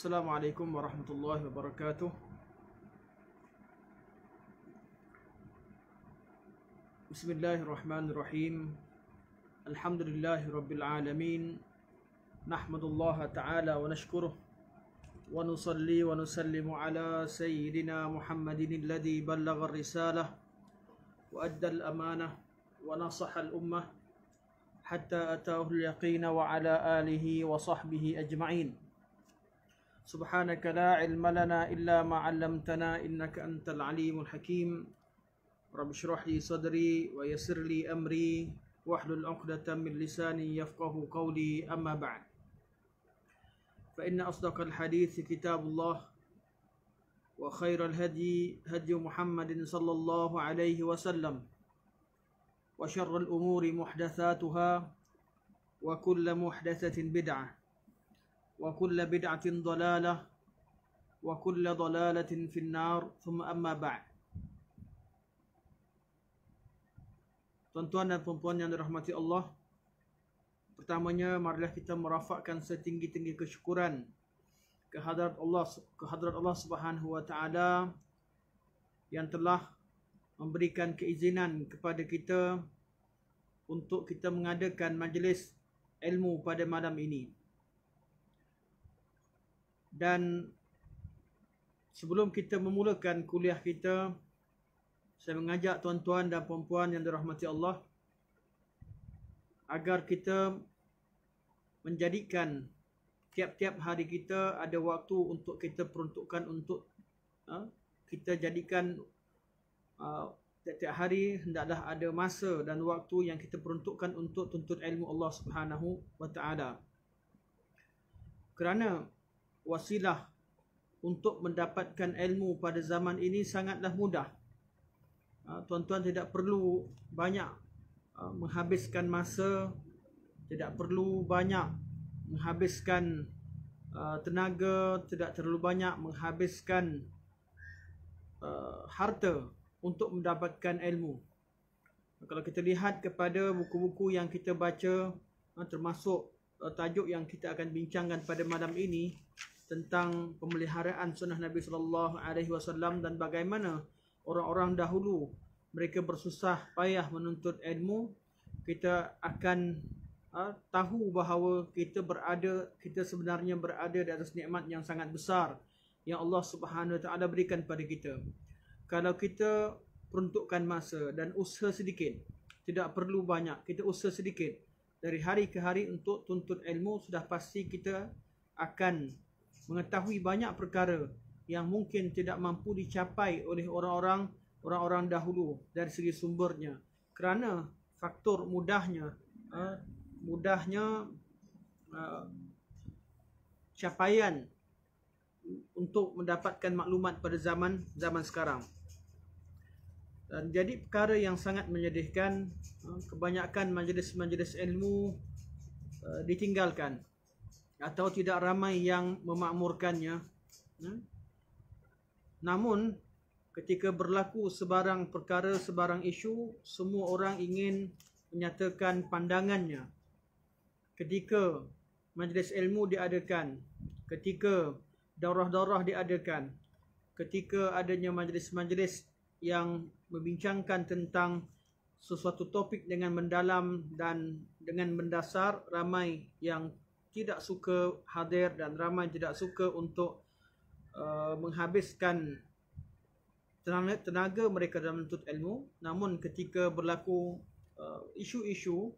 السلام عليكم ورحمة الله وبركاته بسم الله الرحمن الرحيم الحمد لله رب العالمين نحمد الله تعالى ونشكره ونصلي ونسلم على سيدنا محمد الذي بلغ الرسالة وأدى الأمانة ونصح الأمة حتى أتاه اليقين وعلى آله وصحبه أجمعين سبحانك لا علم لنا إلا ما علمتنا إنك أنت العليم الحكيم رب اشرح لي صدري ويسر لي أمري واحلل عقدة من لساني يفقه قولي أما بعد فإن أصدق الحديث كتاب الله وخير الهدي هدي محمد صلى الله عليه وسلم وشر الأمور محدثاتها وكل محدثة بدعة وكل بدعة ضلالة وكل ضلالة في النار ثم أما بعد Tuan-tuan dan puan-puan yang dirahmati Allah Pertamanya marilah kita merafakkan setinggi-tinggi kesyukuran kehadrat Allah kehadrat Allah Subhanahu wa taala yang telah memberikan keizinan kepada kita untuk kita mengadakan majlis ilmu pada malam ini. Dan sebelum kita memulakan kuliah kita, saya mengajak tuan-tuan dan puan-puan yang dirahmati Allah agar kita menjadikan tiap-tiap hari kita ada waktu untuk kita peruntukkan untuk ha, kita jadikan ha, tiap-tiap hari hendaklah ada masa dan waktu yang kita peruntukkan untuk tuntut ilmu Allah Subhanahu wa taala. Kerana wasilah untuk mendapatkan ilmu pada zaman ini sangatlah mudah. Ah, tuan-tuan tidak perlu banyak ah, menghabiskan masa, tidak perlu banyak menghabiskan ah, tenaga, tidak terlalu banyak menghabiskan harta untuk mendapatkan ilmu. Kalau kita lihat kepada buku-buku yang kita baca termasuk tajuk yang kita akan bincangkan pada malam ini tentang pemeliharaan sunnah Nabi sallallahu alaihi wasallam dan bagaimana orang-orang dahulu mereka bersusah payah menuntut ilmu kita akan uh, tahu bahawa kita berada kita sebenarnya berada di atas nikmat yang sangat besar yang Allah Subhanahu wa taala berikan kepada kita kalau kita peruntukkan masa dan usaha sedikit tidak perlu banyak kita usaha sedikit dari hari ke hari untuk tuntut ilmu sudah pasti kita akan mengetahui banyak perkara yang mungkin tidak mampu dicapai oleh orang-orang orang-orang dahulu dari segi sumbernya kerana faktor mudahnya eh, mudahnya eh, capaian untuk mendapatkan maklumat pada zaman zaman sekarang dan jadi perkara yang sangat menyedihkan eh, kebanyakan majlis-majlis ilmu ditinggalkan atau tidak ramai yang memakmurkannya. Hmm? Namun ketika berlaku sebarang perkara, sebarang isu, semua orang ingin menyatakan pandangannya. Ketika majlis ilmu diadakan, ketika daurah-daurah diadakan, ketika adanya majlis-majlis yang membincangkan tentang sesuatu topik dengan mendalam dan dengan mendasar ramai yang tidak suka hadir dan ramai tidak suka untuk uh, menghabiskan tenaga, tenaga mereka dalam menuntut ilmu namun ketika berlaku uh, isu-isu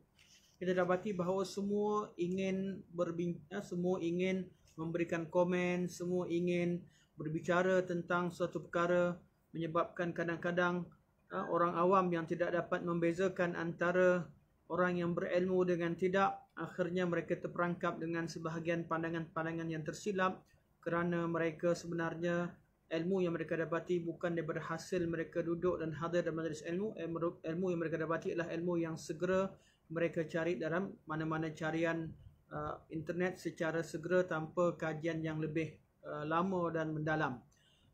kita dapati bahawa semua ingin berbincang eh, semua ingin memberikan komen semua ingin berbicara tentang suatu perkara menyebabkan kadang-kadang uh, orang awam yang tidak dapat membezakan antara orang yang berilmu dengan tidak Akhirnya mereka terperangkap dengan sebahagian pandangan-pandangan yang tersilap kerana mereka sebenarnya ilmu yang mereka dapati bukan daripada hasil mereka duduk dan hadir dalam majlis ilmu. Eh, ilmu yang mereka dapati adalah ilmu yang segera mereka cari dalam mana-mana carian uh, internet secara segera tanpa kajian yang lebih uh, lama dan mendalam.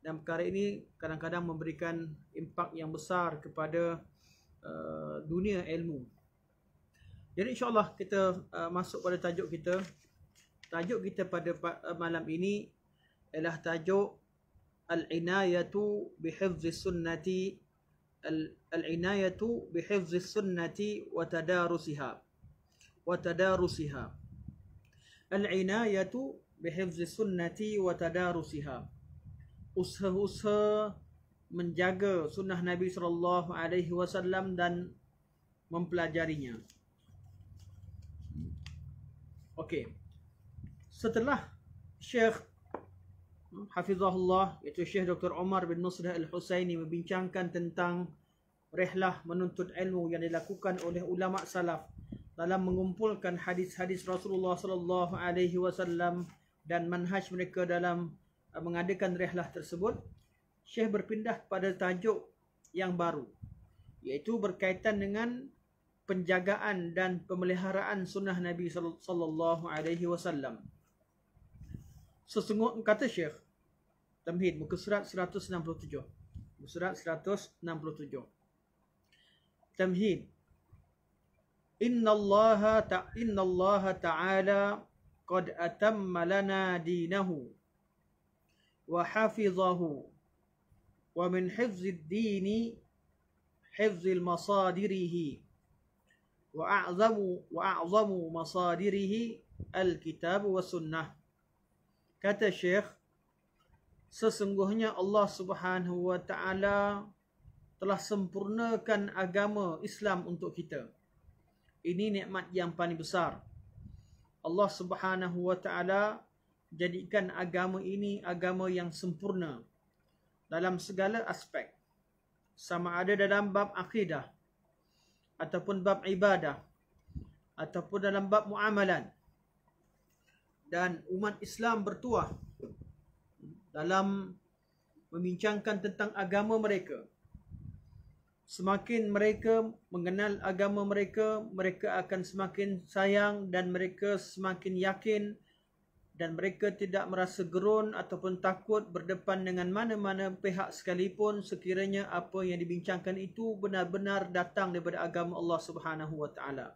Dan perkara ini kadang-kadang memberikan impak yang besar kepada uh, dunia ilmu. Jadi insyaAllah kita uh, masuk pada tajuk kita. Tajuk kita pada uh, malam ini ialah tajuk Al-Inayatu bihifzi sunnati Al-Inayatu bihifzi sunnati wa tadarusiha wa tadarusiha Al-Inayatu bihifzi sunnati wa tadarusiha Usaha-usaha menjaga sunnah Nabi SAW dan mempelajarinya. Okey. Setelah Syekh Hafizahullah iaitu Syekh Dr. Omar bin Nusrah Al-Husaini membincangkan tentang rehlah menuntut ilmu yang dilakukan oleh ulama salaf dalam mengumpulkan hadis-hadis Rasulullah sallallahu alaihi wasallam dan manhaj mereka dalam uh, mengadakan rehlah tersebut Syekh berpindah pada tajuk yang baru iaitu berkaitan dengan penjagaan dan pemeliharaan sunnah Nabi sallallahu alaihi wasallam. Sesungguh kata Syekh Tamhid muka surat 167. Muka surat 167. Tamhid Inna Allah ta Inna Allah Taala Qad atam lana dinahu wa hafizahu wa min hifzid dini hifzil masadirihi وأعظم وأعظم مصادره sunnah. Kata Syekh sesungguhnya Allah subhanahu wa taala telah sempurnakan agama Islam untuk kita. Ini nikmat yang paling besar. Allah Subhanahu wa taala jadikan agama ini agama yang sempurna dalam segala aspek. Sama ada dalam bab akidah, ataupun bab ibadah ataupun dalam bab muamalan dan umat Islam bertuah dalam membincangkan tentang agama mereka semakin mereka mengenal agama mereka mereka akan semakin sayang dan mereka semakin yakin dan mereka tidak merasa gerun ataupun takut berdepan dengan mana-mana pihak sekalipun sekiranya apa yang dibincangkan itu benar-benar datang daripada agama Allah Subhanahu wa taala.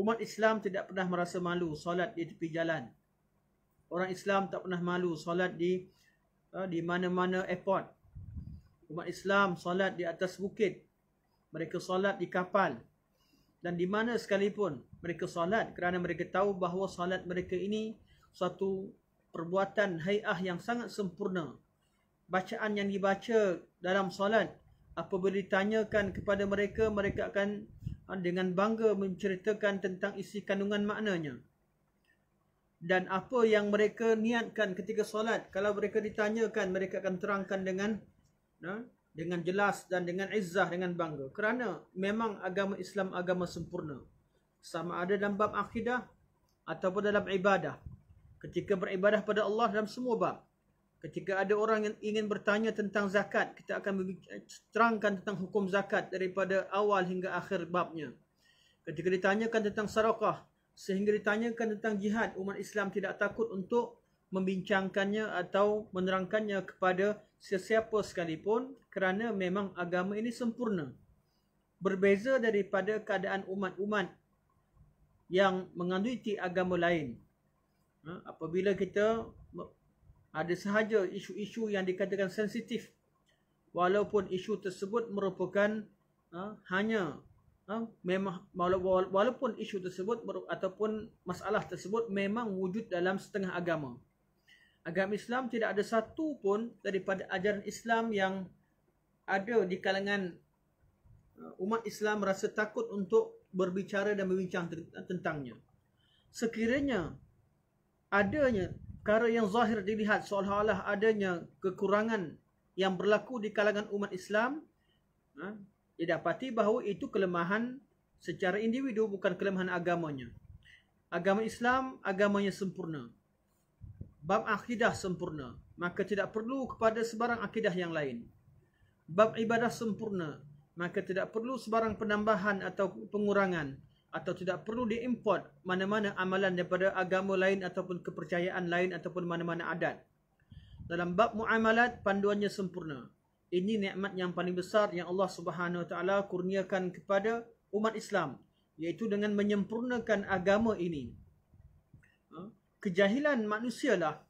Umat Islam tidak pernah merasa malu solat di tepi jalan. Orang Islam tak pernah malu solat di eh, di mana-mana airport. Umat Islam solat di atas bukit. Mereka solat di kapal dan di mana sekalipun mereka salat kerana mereka tahu bahawa salat mereka ini satu perbuatan hai'ah yang sangat sempurna. Bacaan yang dibaca dalam solat, apabila ditanyakan kepada mereka, mereka akan ha, dengan bangga menceritakan tentang isi kandungan maknanya. Dan apa yang mereka niatkan ketika solat, kalau mereka ditanyakan, mereka akan terangkan dengan ha, dengan jelas dan dengan izah dengan bangga. Kerana memang agama Islam agama sempurna sama ada dalam bab akidah ataupun dalam ibadah ketika beribadah pada Allah dalam semua bab ketika ada orang yang ingin bertanya tentang zakat kita akan terangkan tentang hukum zakat daripada awal hingga akhir babnya ketika ditanyakan tentang sarakah, sehingga ditanyakan tentang jihad umat Islam tidak takut untuk membincangkannya atau menerangkannya kepada sesiapa sekalipun kerana memang agama ini sempurna berbeza daripada keadaan umat-umat yang mengandungi agama lain. Ha? Apabila kita ada sahaja isu-isu yang dikatakan sensitif walaupun isu tersebut merupakan ha, hanya ha, memang walaupun isu tersebut ataupun masalah tersebut memang wujud dalam setengah agama. Agama Islam tidak ada satu pun daripada ajaran Islam yang ada di kalangan umat Islam merasa takut untuk berbicara dan berbincang tentangnya. Sekiranya adanya perkara yang zahir dilihat seolah-olah adanya kekurangan yang berlaku di kalangan umat Islam, ha, dapati bahawa itu kelemahan secara individu bukan kelemahan agamanya. Agama Islam agamanya sempurna. Bab akidah sempurna, maka tidak perlu kepada sebarang akidah yang lain. Bab ibadah sempurna, maka tidak perlu sebarang penambahan atau pengurangan atau tidak perlu diimport mana-mana amalan daripada agama lain ataupun kepercayaan lain ataupun mana-mana adat. Dalam bab muamalat panduannya sempurna. Ini nikmat yang paling besar yang Allah Subhanahu Wa Taala kurniakan kepada umat Islam iaitu dengan menyempurnakan agama ini. Ha? Kejahilan manusialah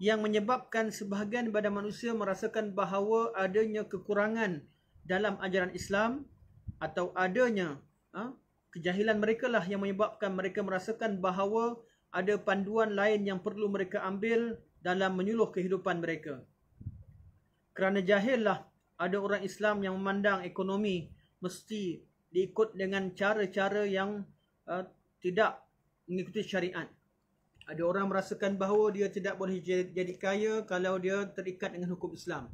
yang menyebabkan sebahagian badan manusia merasakan bahawa adanya kekurangan dalam ajaran Islam atau adanya ha, kejahilan mereka lah yang menyebabkan mereka merasakan bahawa ada panduan lain yang perlu mereka ambil dalam menyuluh kehidupan mereka. Kerana jahil lah ada orang Islam yang memandang ekonomi mesti diikut dengan cara-cara yang ha, tidak mengikuti syariat. Ada orang merasakan bahawa dia tidak boleh jadi kaya kalau dia terikat dengan hukum Islam.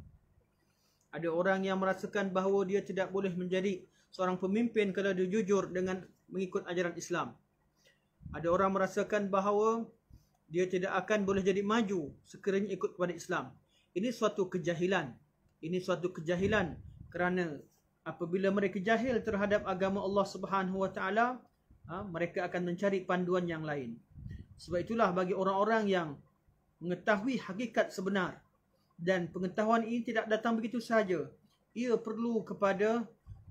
Ada orang yang merasakan bahawa dia tidak boleh menjadi seorang pemimpin kalau dia jujur dengan mengikut ajaran Islam. Ada orang merasakan bahawa dia tidak akan boleh jadi maju sekiranya ikut kepada Islam. Ini suatu kejahilan. Ini suatu kejahilan kerana apabila mereka jahil terhadap agama Allah Subhanahu Wa Taala, ha, mereka akan mencari panduan yang lain. Sebab itulah bagi orang-orang yang mengetahui hakikat sebenar dan pengetahuan ini tidak datang begitu sahaja. Ia perlu kepada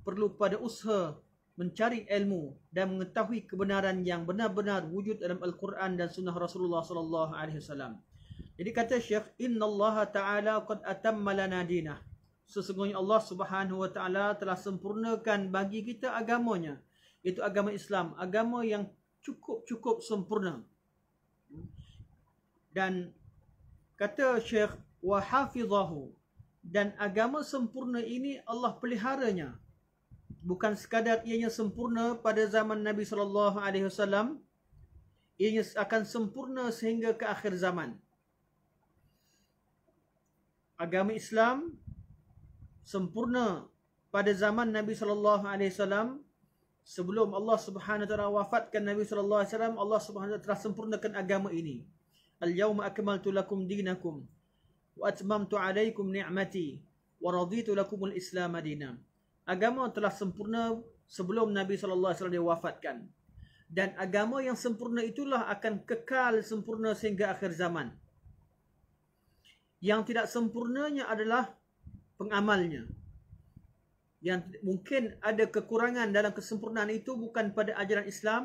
perlu pada usaha mencari ilmu dan mengetahui kebenaran yang benar-benar wujud dalam Al-Quran dan Sunnah Rasulullah Sallallahu Alaihi Wasallam. Jadi kata Syekh, Inna Allah Ta'ala qad atamma lana Sesungguhnya Allah Subhanahu Wa Ta'ala telah sempurnakan bagi kita agamanya. iaitu agama Islam. Agama yang cukup-cukup sempurna. Dan kata Syekh, wa hafizahu dan agama sempurna ini Allah peliharanya bukan sekadar ianya sempurna pada zaman Nabi sallallahu alaihi wasallam ianya akan sempurna sehingga ke akhir zaman agama Islam sempurna pada zaman Nabi sallallahu alaihi wasallam sebelum Allah Subhanahu taala wafatkan Nabi sallallahu alaihi wasallam Allah Subhanahu taala sempurnakan agama ini al yauma akmaltu lakum dinakum وَأَتْمَمْتُ عَلَيْكُمْ نِعْمَتِي وَرَضِيْتُ لَكُمُ الْإِسْلَامَ دِينًا Agama telah sempurna sebelum Nabi Sallallahu Alaihi Wasallam diwafatkan. Dan agama yang sempurna itulah akan kekal sempurna sehingga akhir zaman. Yang tidak sempurnanya adalah pengamalnya. Yang mungkin ada kekurangan dalam kesempurnaan itu bukan pada ajaran Islam.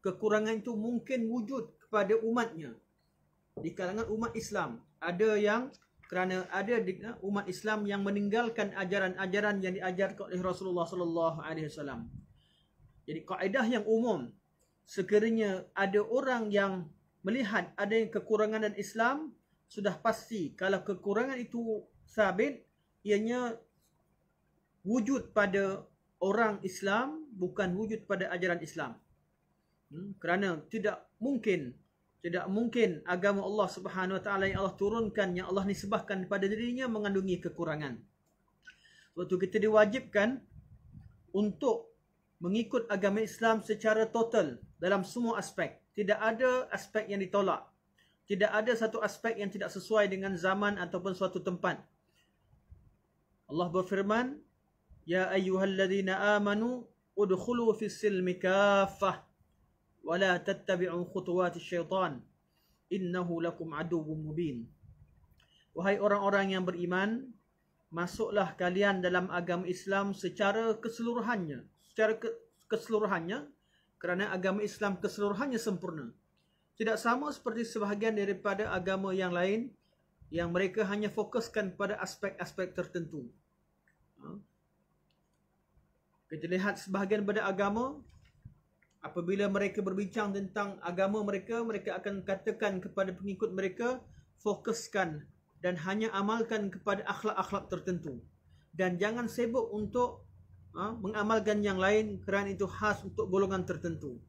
Kekurangan itu mungkin wujud kepada umatnya. Di kalangan umat Islam ada yang kerana ada eh, umat Islam yang meninggalkan ajaran-ajaran yang diajar oleh Rasulullah sallallahu alaihi wasallam. Jadi kaedah yang umum sekiranya ada orang yang melihat ada yang kekurangan dalam Islam sudah pasti kalau kekurangan itu sabit ianya wujud pada orang Islam bukan wujud pada ajaran Islam. Hmm, kerana tidak mungkin tidak mungkin agama Allah Subhanahu Wa Taala yang Allah turunkan, yang Allah nisbahkan kepada dirinya mengandungi kekurangan. Waktu kita diwajibkan untuk mengikut agama Islam secara total dalam semua aspek. Tidak ada aspek yang ditolak. Tidak ada satu aspek yang tidak sesuai dengan zaman ataupun suatu tempat. Allah berfirman, Ya ayyuhalladzina amanu udhulu fis silmi ولا تتبعوا خطوات الشيطان إنه لكم عدو مبين Wahai orang-orang yang beriman, masuklah kalian dalam agama Islam secara keseluruhannya. Secara keseluruhannya kerana agama Islam keseluruhannya sempurna. Tidak sama seperti sebahagian daripada agama yang lain yang mereka hanya fokuskan pada aspek-aspek tertentu. Ha? Kita lihat sebahagian daripada agama Apabila mereka berbincang tentang agama mereka, mereka akan katakan kepada pengikut mereka, fokuskan dan hanya amalkan kepada akhlak-akhlak tertentu. Dan jangan sibuk untuk ha, mengamalkan yang lain kerana itu khas untuk golongan tertentu.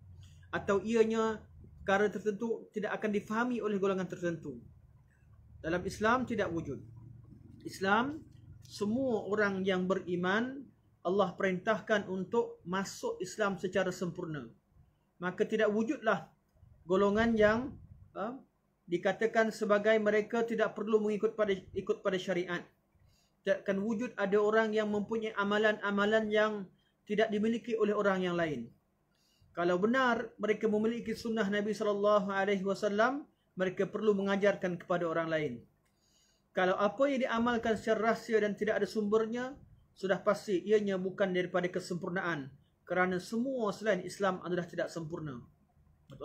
Atau ianya perkara tertentu tidak akan difahami oleh golongan tertentu. Dalam Islam tidak wujud. Islam, semua orang yang beriman, Allah perintahkan untuk masuk Islam secara sempurna maka tidak wujudlah golongan yang uh, dikatakan sebagai mereka tidak perlu mengikut pada ikut pada syariat tidak akan wujud ada orang yang mempunyai amalan-amalan yang tidak dimiliki oleh orang yang lain kalau benar mereka memiliki sunnah Nabi sallallahu alaihi wasallam mereka perlu mengajarkan kepada orang lain kalau apa yang diamalkan secara rahsia dan tidak ada sumbernya sudah pasti ianya bukan daripada kesempurnaan kerana semua selain Islam adalah tidak sempurna.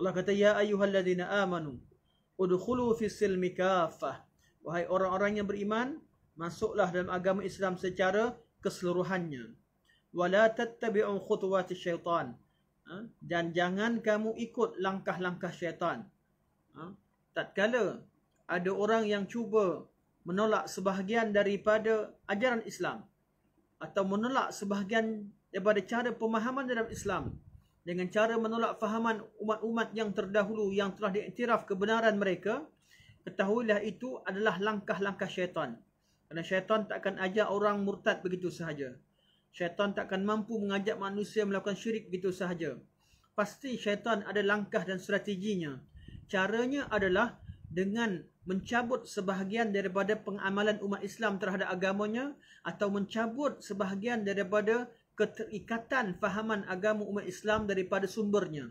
Allah kata ya ayyuhallazina amanu udkhulu fis-silmi kaffah. Wahai orang-orang yang beriman, masuklah dalam agama Islam secara keseluruhannya. Wala tattabi'u khutuwati syaitan. Ha? dan jangan kamu ikut langkah-langkah syaitan. Ha? Tatkala ada orang yang cuba menolak sebahagian daripada ajaran Islam atau menolak sebahagian daripada cara pemahaman dalam Islam dengan cara menolak fahaman umat-umat yang terdahulu yang telah diiktiraf kebenaran mereka, ketahuilah itu adalah langkah-langkah syaitan. Kerana syaitan takkan ajak orang murtad begitu sahaja. Syaitan takkan mampu mengajak manusia melakukan syirik begitu sahaja. Pasti syaitan ada langkah dan strateginya. Caranya adalah dengan mencabut sebahagian daripada pengamalan umat Islam terhadap agamanya atau mencabut sebahagian daripada keterikatan fahaman agama umat Islam daripada sumbernya.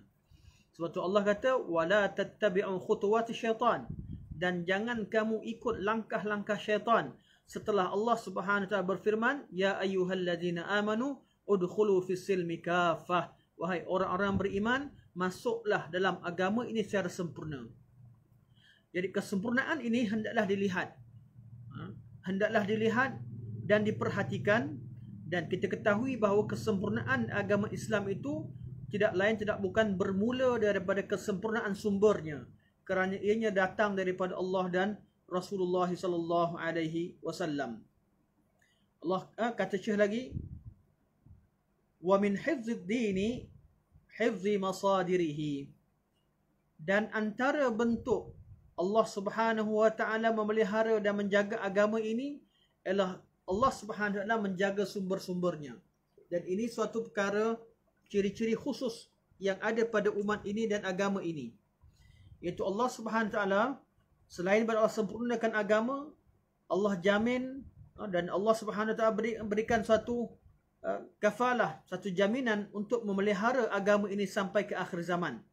Sebab tu Allah kata wala tattabi'u khutuwati syaitan dan jangan kamu ikut langkah-langkah syaitan. Setelah Allah Subhanahu taala berfirman ya ayyuhallazina amanu udkhulu fis silmi kafah wahai orang-orang beriman masuklah dalam agama ini secara sempurna. Jadi kesempurnaan ini hendaklah dilihat. Ha? Hendaklah dilihat dan diperhatikan dan kita ketahui bahawa kesempurnaan agama Islam itu tidak lain tidak bukan bermula daripada kesempurnaan sumbernya kerana ianya datang daripada Allah dan Rasulullah sallallahu alaihi wasallam Allah ha, kata syekh lagi wa min hifzid dini hifzi masadirihi dan antara bentuk Allah Subhanahu wa taala memelihara dan menjaga agama ini ialah Allah Subhanahu Wa Taala menjaga sumber-sumbernya. Dan ini suatu perkara ciri-ciri khusus yang ada pada umat ini dan agama ini. Iaitu Allah Subhanahu Wa Taala selain pada Allah sempurnakan agama, Allah jamin ah, dan Allah Subhanahu Wa Taala berikan satu ah, kafalah, satu jaminan untuk memelihara agama ini sampai ke akhir zaman.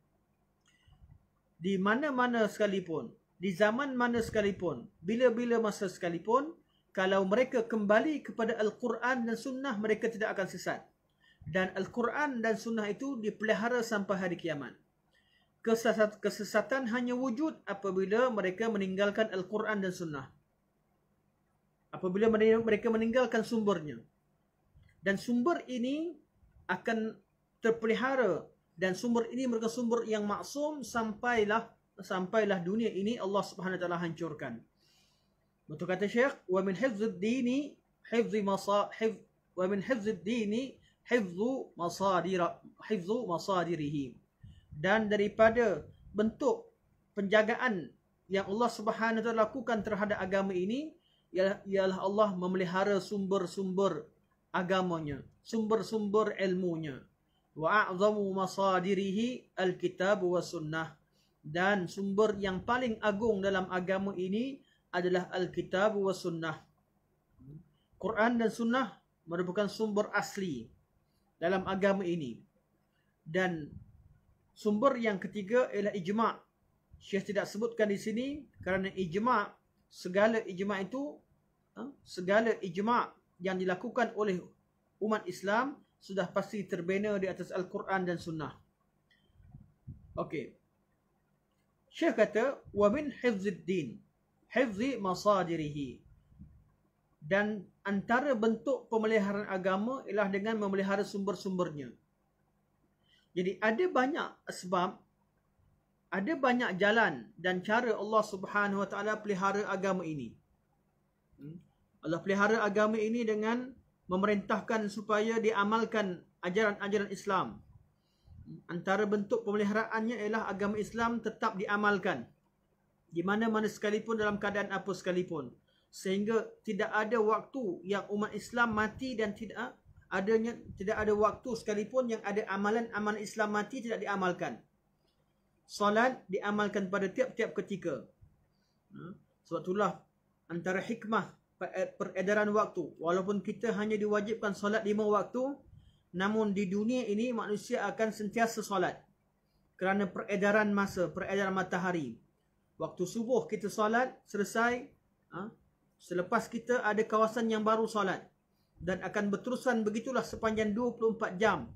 Di mana-mana sekalipun, di zaman mana sekalipun, bila-bila masa sekalipun, kalau mereka kembali kepada Al-Quran dan Sunnah, mereka tidak akan sesat. Dan Al-Quran dan Sunnah itu dipelihara sampai hari kiamat. Kesesat, kesesatan hanya wujud apabila mereka meninggalkan Al-Quran dan Sunnah. Apabila mereka meninggalkan sumbernya. Dan sumber ini akan terpelihara dan sumber ini merupakan sumber yang maksum sampailah sampailah dunia ini Allah Subhanahu hancurkan. Betul kata Syekh, "Wa min hifdzid-din hifdz masahif wa min hifdzid-din hifdz masadir hifdz masadirihim." Dan daripada bentuk penjagaan yang Allah Subhanahu taala lakukan terhadap agama ini ialah Allah memelihara sumber-sumber agamanya, sumber-sumber ilmunya. Wa a'zamu masadirihi al-kitab was sunnah. Dan sumber yang paling agung dalam agama ini adalah Al-Kitab wa Sunnah. Quran dan Sunnah merupakan sumber asli dalam agama ini. Dan sumber yang ketiga ialah ijma'. Syekh tidak sebutkan di sini kerana ijma' segala ijma' itu eh, segala ijma' yang dilakukan oleh umat Islam sudah pasti terbina di atas Al-Quran dan Sunnah. Okey. Syekh kata, وَمِنْ حِفْزِ الدِّينِ hifzi masadirihi. Dan antara bentuk pemeliharaan agama ialah dengan memelihara sumber-sumbernya. Jadi ada banyak sebab, ada banyak jalan dan cara Allah Subhanahu Wa Taala pelihara agama ini. Hmm? Allah pelihara agama ini dengan memerintahkan supaya diamalkan ajaran-ajaran Islam. Antara bentuk pemeliharaannya ialah agama Islam tetap diamalkan di mana-mana sekalipun dalam keadaan apa sekalipun sehingga tidak ada waktu yang umat Islam mati dan tidak ah, adanya tidak ada waktu sekalipun yang ada amalan amalan Islam mati tidak diamalkan salat diamalkan pada tiap-tiap ketika ha? sebab itulah antara hikmah eh, peredaran waktu walaupun kita hanya diwajibkan salat lima waktu namun di dunia ini manusia akan sentiasa salat kerana peredaran masa peredaran matahari Waktu subuh kita solat selesai ha? Selepas kita ada kawasan yang baru solat Dan akan berterusan begitulah sepanjang 24 jam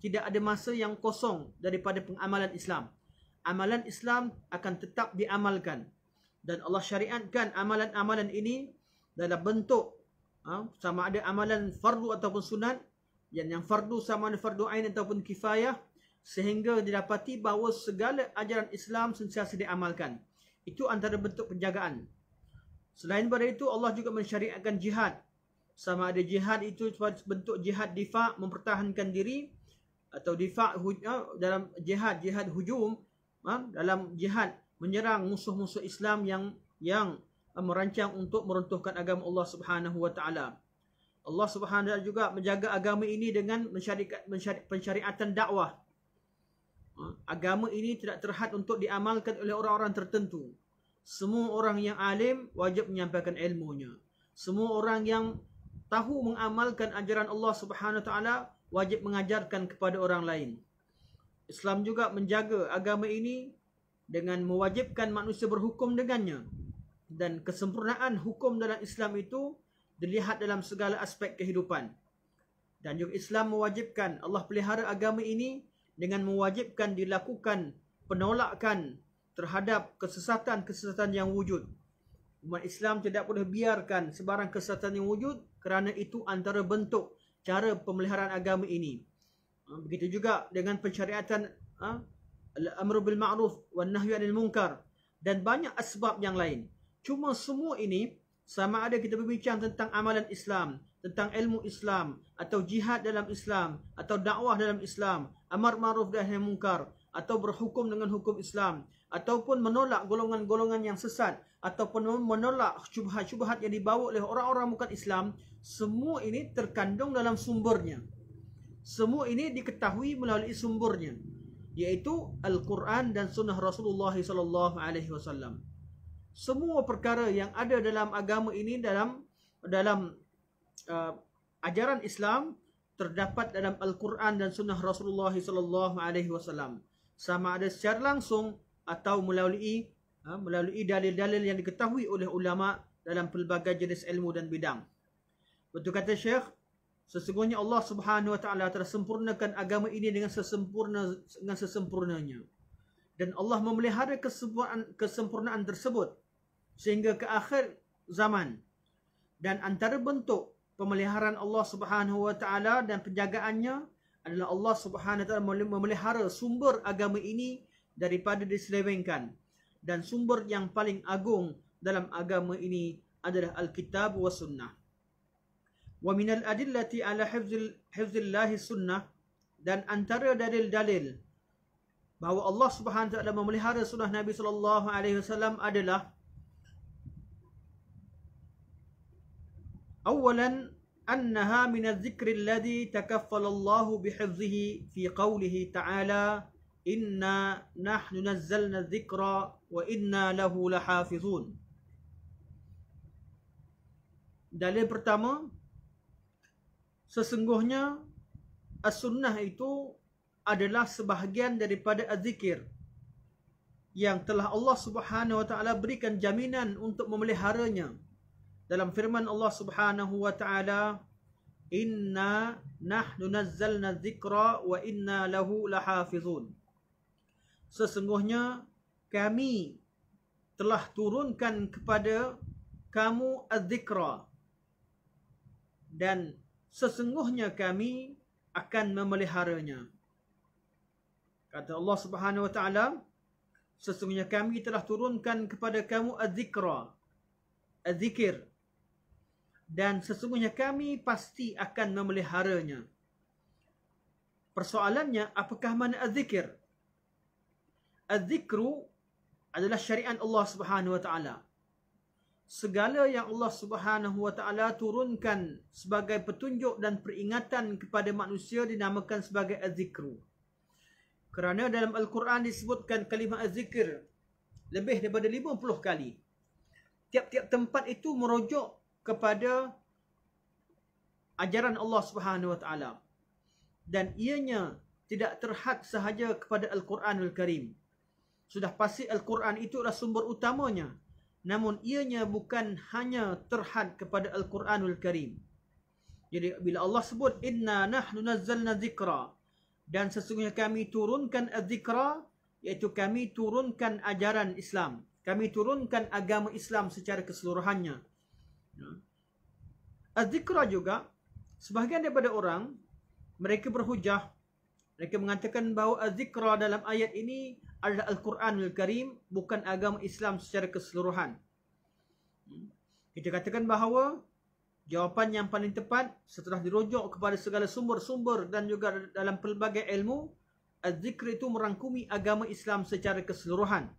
Tidak ada masa yang kosong daripada pengamalan Islam Amalan Islam akan tetap diamalkan Dan Allah syariatkan amalan-amalan ini Dalam bentuk ha? sama ada amalan fardu ataupun sunat Yang yang fardu sama ada fardu ain ataupun kifayah Sehingga didapati bahawa segala ajaran Islam sentiasa diamalkan. Itu antara bentuk penjagaan. Selain daripada itu, Allah juga mensyariatkan jihad. Sama ada jihad itu bentuk jihad difa' mempertahankan diri atau difa' ya, dalam jihad, jihad hujum ha, dalam jihad menyerang musuh-musuh Islam yang yang eh, merancang untuk meruntuhkan agama Allah Subhanahu wa taala. Allah Subhanahu wa taala juga menjaga agama ini dengan mensyariatkan mensyari, dakwah. Ha? agama ini tidak terhad untuk diamalkan oleh orang-orang tertentu. Semua orang yang alim wajib menyampaikan ilmunya. Semua orang yang tahu mengamalkan ajaran Allah Subhanahu Wa taala wajib mengajarkan kepada orang lain. Islam juga menjaga agama ini dengan mewajibkan manusia berhukum dengannya. Dan kesempurnaan hukum dalam Islam itu dilihat dalam segala aspek kehidupan. Dan juga Islam mewajibkan Allah pelihara agama ini dengan mewajibkan dilakukan penolakan terhadap kesesatan-kesesatan yang wujud. Umat Islam tidak boleh biarkan sebarang kesesatan yang wujud kerana itu antara bentuk cara pemeliharaan agama ini. Ha, begitu juga dengan pencariatan ha, Al-Amru bil Ma'ruf wal Nahyu anil Munkar dan banyak asbab yang lain. Cuma semua ini sama ada kita berbincang tentang amalan Islam, tentang ilmu Islam atau jihad dalam Islam atau dakwah dalam Islam amar ma'ruf nahi munkar atau berhukum dengan hukum Islam ataupun menolak golongan-golongan yang sesat ataupun menolak syubhat-syubhat yang dibawa oleh orang-orang bukan Islam semua ini terkandung dalam sumbernya semua ini diketahui melalui sumbernya yaitu Al-Quran dan sunnah Rasulullah sallallahu alaihi wasallam semua perkara yang ada dalam agama ini dalam dalam uh, ajaran Islam terdapat dalam Al-Quran dan Sunnah Rasulullah Sallallahu Alaihi Wasallam sama ada secara langsung atau melalui ha, melalui dalil-dalil yang diketahui oleh ulama dalam pelbagai jenis ilmu dan bidang. Betul kata Syekh, sesungguhnya Allah Subhanahu Wa Taala tersempurnakan agama ini dengan sesempurna dengan sesempurnanya dan Allah memelihara kesempurnaan, kesempurnaan tersebut sehingga ke akhir zaman dan antara bentuk pemeliharaan Allah Subhanahu Wa Taala dan penjagaannya adalah Allah Subhanahu Wa Taala memelihara sumber agama ini daripada diselewengkan dan sumber yang paling agung dalam agama ini adalah Alkitab kitab wa Sunnah. Wa min al-adillati ala hifzil hifzillah sunnah dan antara dalil-dalil bahawa Allah Subhanahu Wa Taala memelihara sunnah Nabi Sallallahu Alaihi Wasallam adalah أولا أنها من الذكر الذي تكفل الله بحفظه في قوله تعالى إنا نحن نزلنا الذكر وإنا له لحافظون Dalil pertama Sesungguhnya As-Sunnah itu adalah sebahagian daripada az-zikir yang telah Allah Subhanahu wa taala berikan jaminan untuk memeliharanya dalam firman Allah Subhanahu wa taala inna nahnu nazzalna dzikra wa inna lahu lahafizun sesungguhnya kami telah turunkan kepada kamu adzikra dan sesungguhnya kami akan memeliharanya kata Allah Subhanahu wa taala sesungguhnya kami telah turunkan kepada kamu adzikra adzikir dan sesungguhnya kami pasti akan memeliharanya. Persoalannya, apakah mana az-zikir? Az-zikru adalah syariat Allah Subhanahu Wa Taala. Segala yang Allah Subhanahu Wa Taala turunkan sebagai petunjuk dan peringatan kepada manusia dinamakan sebagai az-zikru. Kerana dalam Al-Quran disebutkan kalimah az lebih daripada 50 kali. Tiap-tiap tempat itu merujuk kepada ajaran Allah Subhanahu Wa Taala dan ianya tidak terhad sahaja kepada Al-Quranul Karim. Sudah pasti Al-Quran itu adalah sumber utamanya. Namun ianya bukan hanya terhad kepada Al-Quranul Karim. Jadi bila Allah sebut inna nahnu nazzalna dzikra dan sesungguhnya kami turunkan adzikra iaitu kami turunkan ajaran Islam. Kami turunkan agama Islam secara keseluruhannya. Azikra juga sebahagian daripada orang mereka berhujah mereka mengatakan bahawa azikra dalam ayat ini adalah al-Quranul Karim bukan agama Islam secara keseluruhan. Kita katakan bahawa jawapan yang paling tepat setelah dirujuk kepada segala sumber-sumber dan juga dalam pelbagai ilmu azikra itu merangkumi agama Islam secara keseluruhan.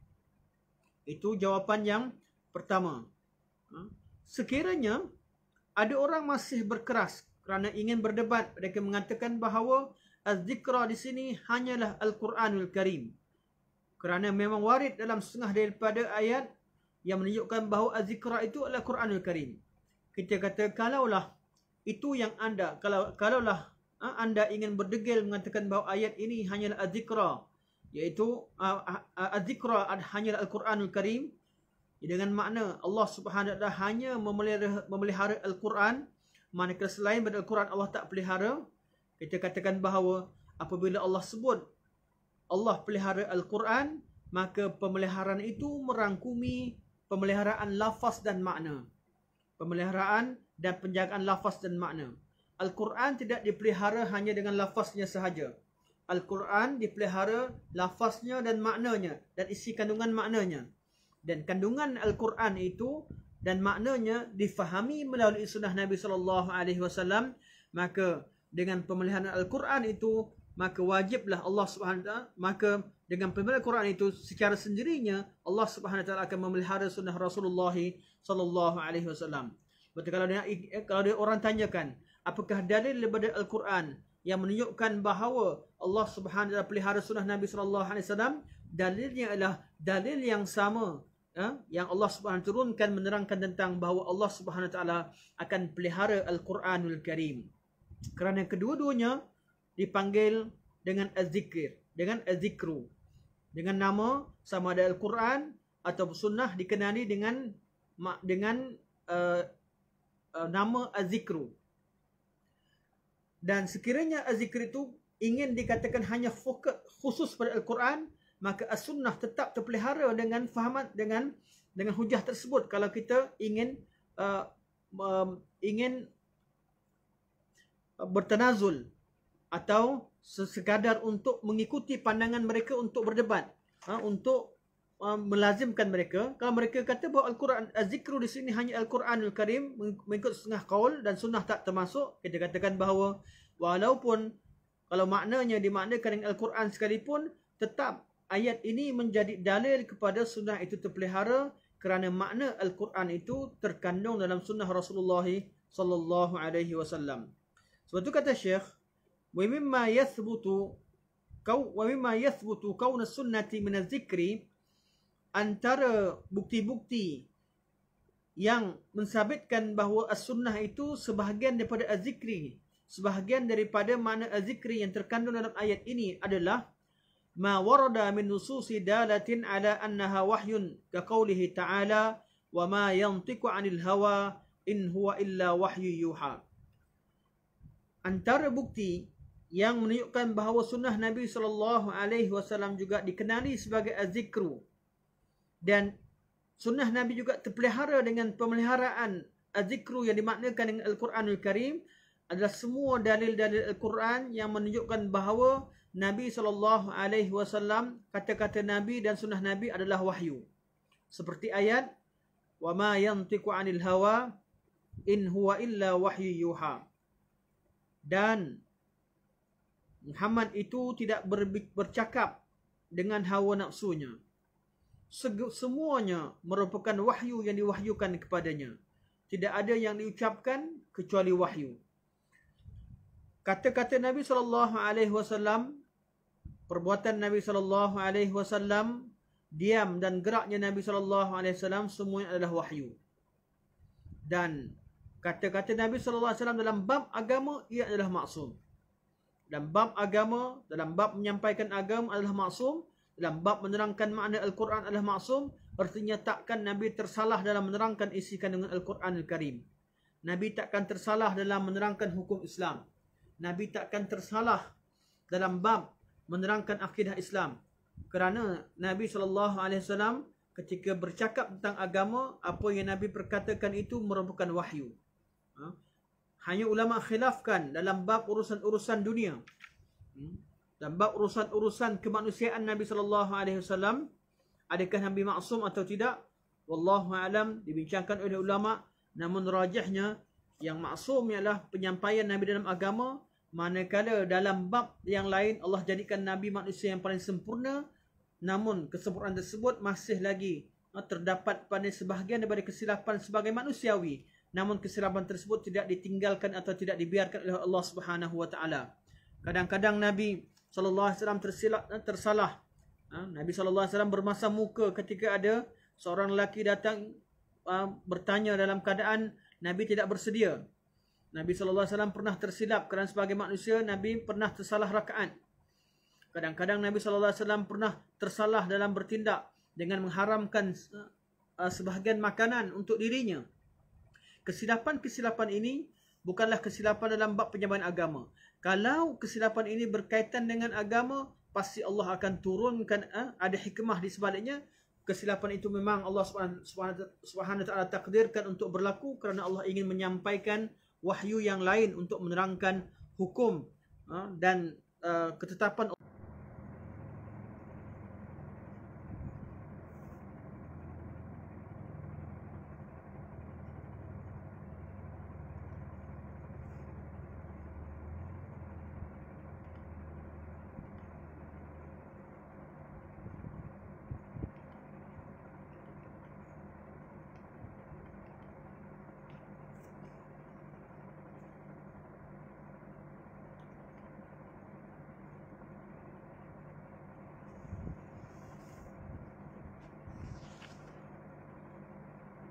Itu jawapan yang pertama. Sekiranya ada orang masih berkeras kerana ingin berdebat, mereka mengatakan bahawa Az-Zikra di sini hanyalah Al-Quranul Karim. Kerana memang warid dalam setengah daripada ayat yang menunjukkan bahawa Az-Zikra itu adalah Al-Quranul Karim. Kita kata, kalaulah itu yang anda, kalau kalaulah ha, anda ingin berdegil mengatakan bahawa ayat ini hanyalah Az-Zikra, iaitu uh, uh, hanyalah Al-Quranul Karim, dengan makna Allah Subhanahu Wa Ta'ala hanya memelihara, Al-Quran manakala selain daripada Al-Quran Allah tak pelihara. Kita katakan bahawa apabila Allah sebut Allah pelihara Al-Quran maka pemeliharaan itu merangkumi pemeliharaan lafaz dan makna. Pemeliharaan dan penjagaan lafaz dan makna. Al-Quran tidak dipelihara hanya dengan lafaznya sahaja. Al-Quran dipelihara lafaznya dan maknanya dan isi kandungan maknanya dan kandungan al-Quran itu dan maknanya difahami melalui sunnah Nabi sallallahu alaihi wasallam maka dengan pemeliharaan al-Quran itu maka wajiblah Allah Subhanahu taala maka dengan pemeliharaan al-Quran itu secara sendirinya Allah Subhanahu taala akan memelihara sunnah Rasulullah sallallahu alaihi wasallam betul kalau dia eh, kalau dia orang tanyakan apakah dalil daripada al-Quran yang menunjukkan bahawa Allah Subhanahu taala pelihara sunnah Nabi sallallahu alaihi wasallam dalilnya adalah dalil yang sama ya, yang Allah Subhanahu turunkan menerangkan tentang bahawa Allah Subhanahu taala akan pelihara al-Quranul Karim. Kerana kedua-duanya dipanggil dengan az dengan az Dengan nama sama ada al-Quran atau sunnah dikenali dengan dengan uh, uh, nama az Dan sekiranya az itu ingin dikatakan hanya fokus khusus pada al-Quran maka as-sunnah tetap terpelihara dengan fahaman dengan dengan hujah tersebut kalau kita ingin uh, um, ingin bertenazul atau sekadar untuk mengikuti pandangan mereka untuk berdebat ha, untuk um, melazimkan mereka kalau mereka kata bahawa al-Quran az-zikru di sini hanya al-Quranul Karim mengikut setengah kaul dan sunnah tak termasuk kita katakan bahawa walaupun kalau maknanya dimaknakan dengan al-Quran sekalipun tetap ayat ini menjadi dalil kepada sunnah itu terpelihara kerana makna Al-Quran itu terkandung dalam sunnah Rasulullah sallallahu alaihi wasallam. Sebab itu kata Syekh, "Wa mimma yathbutu kau wa mimma yathbutu kaun as-sunnati min az-zikri" antara bukti-bukti yang mensabitkan bahawa as-sunnah itu sebahagian daripada az-zikri, sebahagian daripada mana azikri yang terkandung dalam ayat ini adalah ما ورد من نصوص دالة على أنها وحي، كقوله تعالى وما ينطق عن الهوى إن هو إلا وحي يوحى. wahyu yuha antara bukti yang menunjukkan bahawa sunnah Nabi sallallahu alaihi wasallam juga dikenali sebagai azzikru dan sunnah Nabi juga terpelihara dengan pemeliharaan azzikru yang dimaknakan dengan al-Quranul Karim adalah semua dalil-dalil al-Quran yang menunjukkan bahawa Nabi SAW, kata-kata Nabi dan sunnah Nabi adalah wahyu. Seperti ayat, وَمَا يَنْتِكُ عَنِ hawa, إِنْ هُوَ إِلَّا وَحْيُّ يُحَىٰ Dan Muhammad itu tidak ber bercakap dengan hawa nafsunya. Semuanya merupakan wahyu yang diwahyukan kepadanya. Tidak ada yang diucapkan kecuali wahyu kata-kata Nabi sallallahu alaihi wasallam perbuatan Nabi sallallahu alaihi wasallam diam dan geraknya Nabi sallallahu alaihi wasallam semuanya adalah wahyu dan kata-kata Nabi sallallahu alaihi wasallam dalam bab agama ia adalah maksum dalam bab agama dalam bab menyampaikan agama adalah maksum dalam bab menerangkan makna al-Quran adalah maksum artinya takkan Nabi tersalah dalam menerangkan isi kandungan al quran al Karim Nabi takkan tersalah dalam menerangkan hukum Islam. Nabi takkan tersalah dalam bab menerangkan akidah Islam. Kerana Nabi SAW ketika bercakap tentang agama, apa yang Nabi perkatakan itu merupakan wahyu. Ha? Hanya ulama khilafkan dalam bab urusan-urusan dunia. Hmm? Dalam bab urusan-urusan kemanusiaan Nabi SAW, adakah Nabi maksum atau tidak? Wallahu alam dibincangkan oleh ulama namun rajahnya yang maksum ialah penyampaian Nabi dalam agama Manakala dalam bab yang lain Allah jadikan Nabi manusia yang paling sempurna Namun kesempurnaan tersebut masih lagi eh, terdapat pada sebahagian daripada kesilapan sebagai manusiawi Namun kesilapan tersebut tidak ditinggalkan atau tidak dibiarkan oleh Allah SWT Kadang-kadang Nabi SAW tersilap, eh, tersalah eh, Nabi SAW bermasa muka ketika ada seorang lelaki datang bertanya dalam keadaan Nabi tidak bersedia Nabi SAW pernah tersilap kerana sebagai manusia Nabi pernah tersalah rakaat. Kadang-kadang Nabi SAW pernah tersalah dalam bertindak dengan mengharamkan eh, eh, sebahagian makanan untuk dirinya. Kesilapan-kesilapan ini bukanlah kesilapan dalam bab penyampaian agama. Kalau kesilapan ini berkaitan dengan agama, pasti Allah akan turunkan eh, ada hikmah di sebaliknya. Kesilapan itu memang Allah SWT, SWT, SWT takdirkan untuk berlaku kerana Allah ingin menyampaikan wahyu yang lain untuk menerangkan hukum ha, dan uh, ketetapan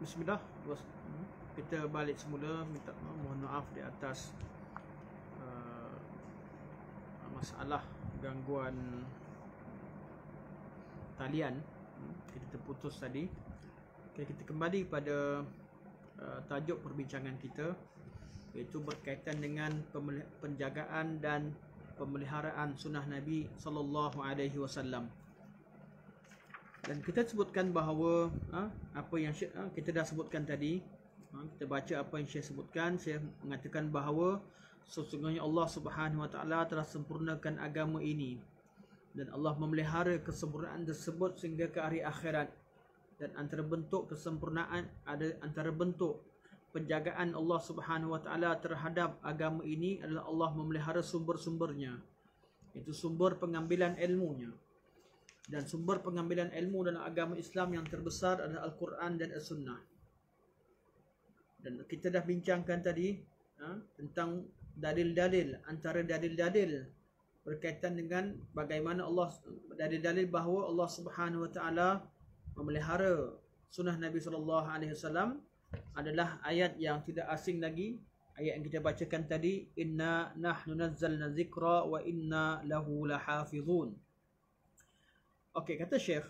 bismillah kita balik semula minta mohon maaf di atas uh, masalah gangguan talian kita terputus tadi okay, kita kembali pada uh, tajuk perbincangan kita iaitu berkaitan dengan penjagaan dan pemeliharaan sunnah Nabi sallallahu alaihi wasallam dan kita sebutkan bahawa ha, apa yang ha, kita dah sebutkan tadi ha, kita baca apa yang saya sebutkan Saya mengatakan bahawa sesungguhnya Allah Subhanahu Wa Taala telah sempurnakan agama ini dan Allah memelihara kesempurnaan tersebut sehingga ke hari akhirat dan antara bentuk kesempurnaan ada antara bentuk penjagaan Allah Subhanahu Wa Taala terhadap agama ini adalah Allah memelihara sumber-sumbernya itu sumber pengambilan ilmunya dan sumber pengambilan ilmu dalam agama Islam yang terbesar adalah Al-Quran dan As-Sunnah. Dan kita dah bincangkan tadi ha, tentang dalil-dalil antara dalil-dalil berkaitan dengan bagaimana Allah dari dalil bahawa Allah Subhanahu Wa Taala memelihara sunnah Nabi Sallallahu Alaihi Wasallam adalah ayat yang tidak asing lagi ayat yang kita bacakan tadi inna nahnu nazzalna dzikra wa inna lahu lahafizun Okey, kata Syekh.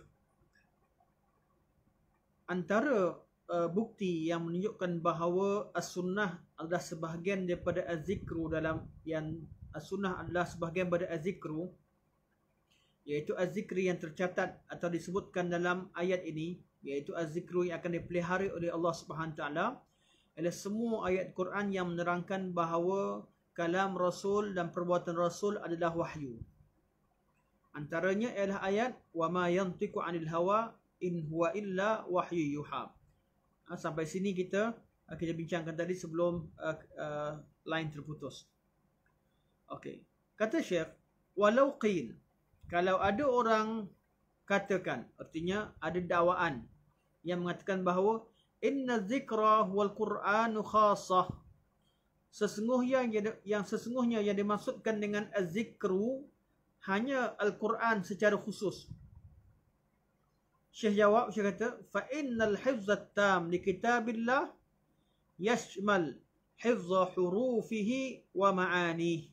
Antara uh, bukti yang menunjukkan bahawa as-sunnah adalah sebahagian daripada az-zikru dalam yang as-sunnah adalah sebahagian daripada az-zikru iaitu az-zikri yang tercatat atau disebutkan dalam ayat ini iaitu az-zikru yang akan dipelihara oleh Allah Subhanahu taala ialah semua ayat Quran yang menerangkan bahawa kalam Rasul dan perbuatan Rasul adalah wahyu. Antaranya ialah ayat wa ma yantiqu 'anil hawa in huwa illa wahyu yuha. Ha, sampai sini kita uh, kita bincangkan tadi sebelum uh, uh, line terputus. Okey. Kata Syekh, walau qil kalau ada orang katakan, artinya ada dakwaan yang mengatakan bahawa inna dhikra wal qur'anu khassah. Sesungguhnya yang, yang sesungguhnya yang dimaksudkan dengan azzikru hanya al-Quran secara khusus. Syekh jawab syekh kata fa innal hifzat tam li kitabillah yashmal hifz hurufihi wa ma'anihi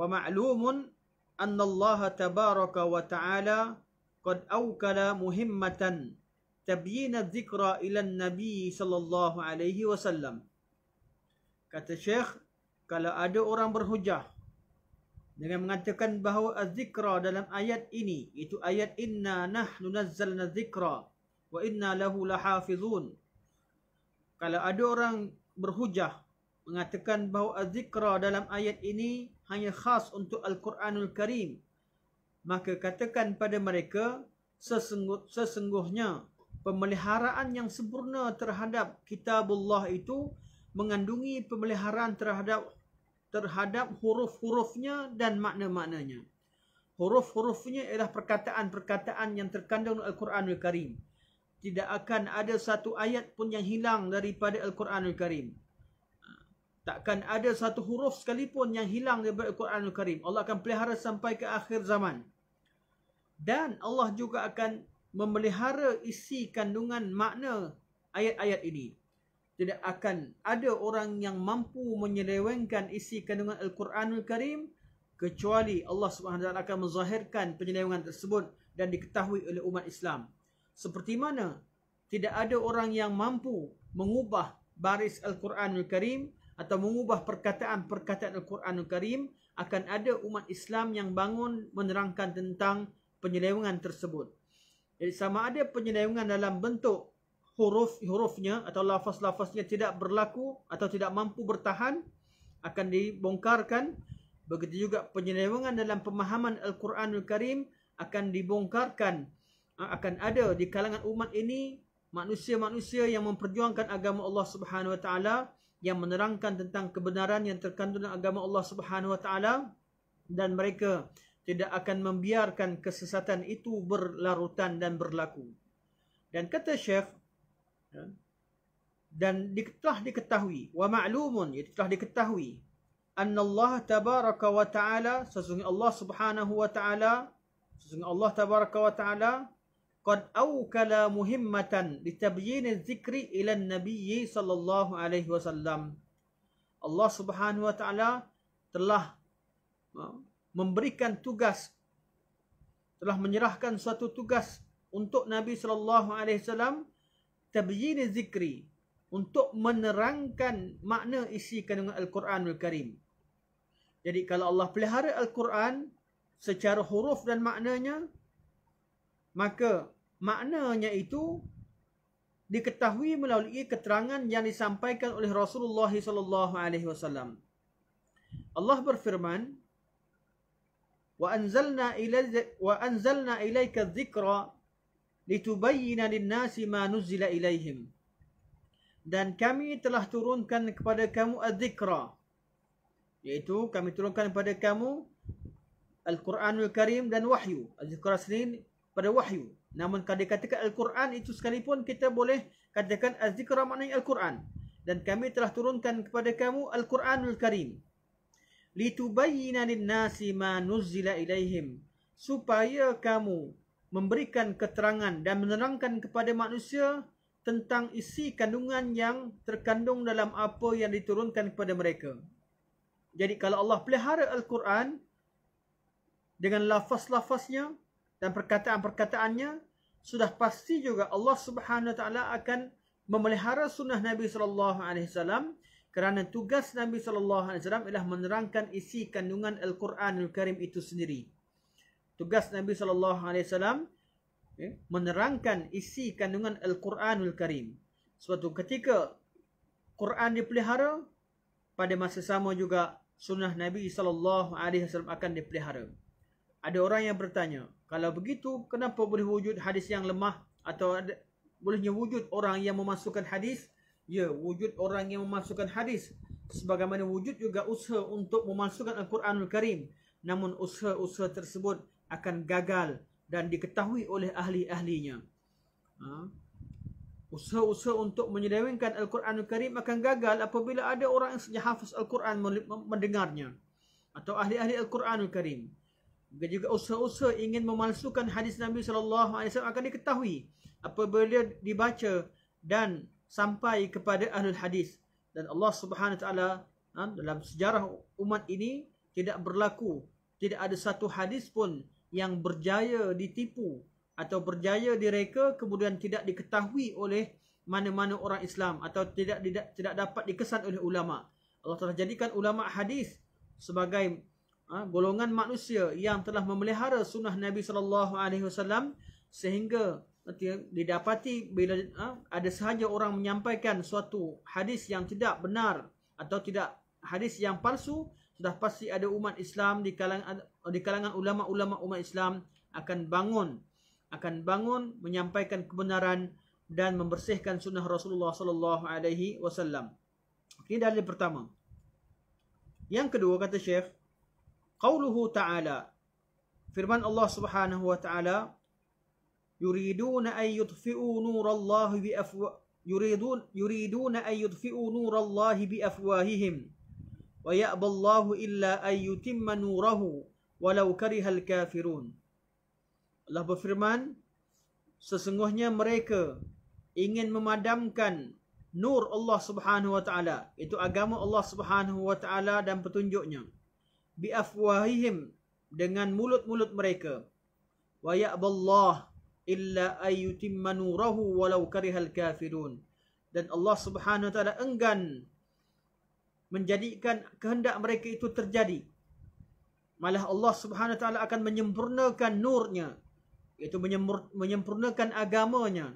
wa ma'lum anna Allah tabaraka wa ta'ala qad awkala muhimmatan tabyin adh-dhikra ila an-nabi sallallahu alaihi wasallam kata syekh kalau ada orang berhujah dengan mengatakan bahawa azzikra dalam ayat ini itu ayat inna nahnu nazzalna dzikra wa inna lahu lahafizun kalau ada orang berhujah mengatakan bahawa azzikra dalam ayat ini hanya khas untuk al-Quranul Karim maka katakan pada mereka sesungguh, sesungguhnya pemeliharaan yang sempurna terhadap kitabullah itu mengandungi pemeliharaan terhadap terhadap huruf-hurufnya dan makna-maknanya. Huruf-hurufnya ialah perkataan-perkataan yang terkandung dalam Al-Quranul Karim. Tidak akan ada satu ayat pun yang hilang daripada Al-Quranul Karim. Takkan ada satu huruf sekalipun yang hilang daripada Al-Quranul Karim. Allah akan pelihara sampai ke akhir zaman. Dan Allah juga akan memelihara isi kandungan makna ayat-ayat ini tidak akan ada orang yang mampu menyelewengkan isi kandungan Al-Quranul Karim kecuali Allah Subhanahu SWT akan menzahirkan penyelewengan tersebut dan diketahui oleh umat Islam. Seperti mana tidak ada orang yang mampu mengubah baris Al-Quranul Karim atau mengubah perkataan-perkataan Al-Quranul Karim akan ada umat Islam yang bangun menerangkan tentang penyelewengan tersebut. Jadi sama ada penyelewengan dalam bentuk huruf-hurufnya atau lafaz-lafaznya tidak berlaku atau tidak mampu bertahan akan dibongkarkan begitu juga penyelewengan dalam pemahaman Al-Quranul Karim akan dibongkarkan ah, akan ada di kalangan umat ini manusia-manusia yang memperjuangkan agama Allah Subhanahu wa taala yang menerangkan tentang kebenaran yang terkandung dalam agama Allah Subhanahu wa taala dan mereka tidak akan membiarkan kesesatan itu berlarutan dan berlaku dan kata Syekh Ya. dan telah diketahui wa ma'lumun iaitu telah diketahui annallaha tabaraka wa ta'ala sesungguhnya Allah Subhanahu wa ta'ala sesungguhnya Allah tabaraka wa ta'ala qad awkala muhimmatan litabyin adh-dhikri ila an-nabiy sallallahu alaihi wasallam Allah Subhanahu wa ta'ala telah memberikan tugas telah menyerahkan suatu tugas untuk Nabi sallallahu alaihi wasallam tabyin zikri untuk menerangkan makna isi kandungan al-Quranul Karim. Jadi kalau Allah pelihara al-Quran secara huruf dan maknanya maka maknanya itu diketahui melalui keterangan yang disampaikan oleh Rasulullah sallallahu alaihi wasallam. Allah berfirman وأنزلنا إلى وأنزلنا إليك الذكر litubayyana lin-nasi ma nuzila ilaihim dan kami telah turunkan kepada kamu az-zikra iaitu kami turunkan kepada kamu al-Quranul Karim dan wahyu az-zikra sendiri pada wahyu namun kalau dikatakan al-Quran itu sekalipun kita boleh katakan az-zikra maknanya al-Quran dan kami telah turunkan kepada kamu al-Quranul Karim litubayyana lin-nasi ma nuzila ilaihim supaya kamu memberikan keterangan dan menerangkan kepada manusia tentang isi kandungan yang terkandung dalam apa yang diturunkan kepada mereka. Jadi kalau Allah pelihara Al-Quran dengan lafaz-lafaznya dan perkataan-perkataannya, sudah pasti juga Allah Subhanahu Taala akan memelihara sunnah Nabi Sallallahu Alaihi Wasallam kerana tugas Nabi Sallallahu Alaihi Wasallam ialah menerangkan isi kandungan Al-Quranul Karim itu sendiri tugas Nabi sallallahu alaihi wasallam ya, menerangkan isi kandungan Al-Quranul Karim. Suatu ketika Quran dipelihara pada masa sama juga sunnah Nabi sallallahu alaihi wasallam akan dipelihara. Ada orang yang bertanya, kalau begitu kenapa boleh wujud hadis yang lemah atau ada, bolehnya wujud orang yang memasukkan hadis? Ya, wujud orang yang memasukkan hadis sebagaimana wujud juga usaha untuk memasukkan Al-Quranul Karim. Namun usaha-usaha tersebut akan gagal dan diketahui oleh ahli-ahlinya. Ha? Usaha-usaha untuk menyelewengkan Al-Quran Al-Karim akan gagal apabila ada orang yang sejak hafaz Al-Quran mendengarnya. Atau ahli-ahli Al-Quran Al-Karim. Juga usaha-usaha ingin memalsukan hadis Nabi SAW akan diketahui apabila dibaca dan sampai kepada ahli hadis. Dan Allah Subhanahu Wa Taala ha, dalam sejarah umat ini tidak berlaku. Tidak ada satu hadis pun yang berjaya ditipu atau berjaya direka kemudian tidak diketahui oleh mana-mana orang Islam atau tidak tidak tidak dapat dikesan oleh ulama. Allah telah jadikan ulama hadis sebagai ha, golongan manusia yang telah memelihara sunnah Nabi sallallahu alaihi wasallam sehingga didapati bila ha, ada sahaja orang menyampaikan suatu hadis yang tidak benar atau tidak hadis yang palsu sudah pasti ada umat Islam di kalangan di kalangan ulama-ulama umat Islam akan bangun akan bangun menyampaikan kebenaran dan membersihkan sunnah Rasulullah sallallahu alaihi wasallam. Ini dalil pertama. Yang kedua kata Syekh, qauluhu ta'ala firman Allah Subhanahu wa ta'ala yuriduna an yudfi'u nurallahi bi afwa yuridun yuriduna an yudfi'u nurallahi bi afwahihim. ويأبى الله إلا أن يتم نوره ولو kafirun. الكافرون Allah berfirman sesungguhnya mereka ingin memadamkan nur Allah Subhanahu wa taala itu agama Allah Subhanahu wa taala dan petunjuknya bi afwahihim dengan mulut-mulut mereka wa ya'ballah illa ayyutimma nurahu walau karihal kafirun dan Allah Subhanahu wa taala enggan menjadikan kehendak mereka itu terjadi. Malah Allah subhanahu wa ta'ala akan menyempurnakan nurnya. Iaitu menyempurnakan agamanya.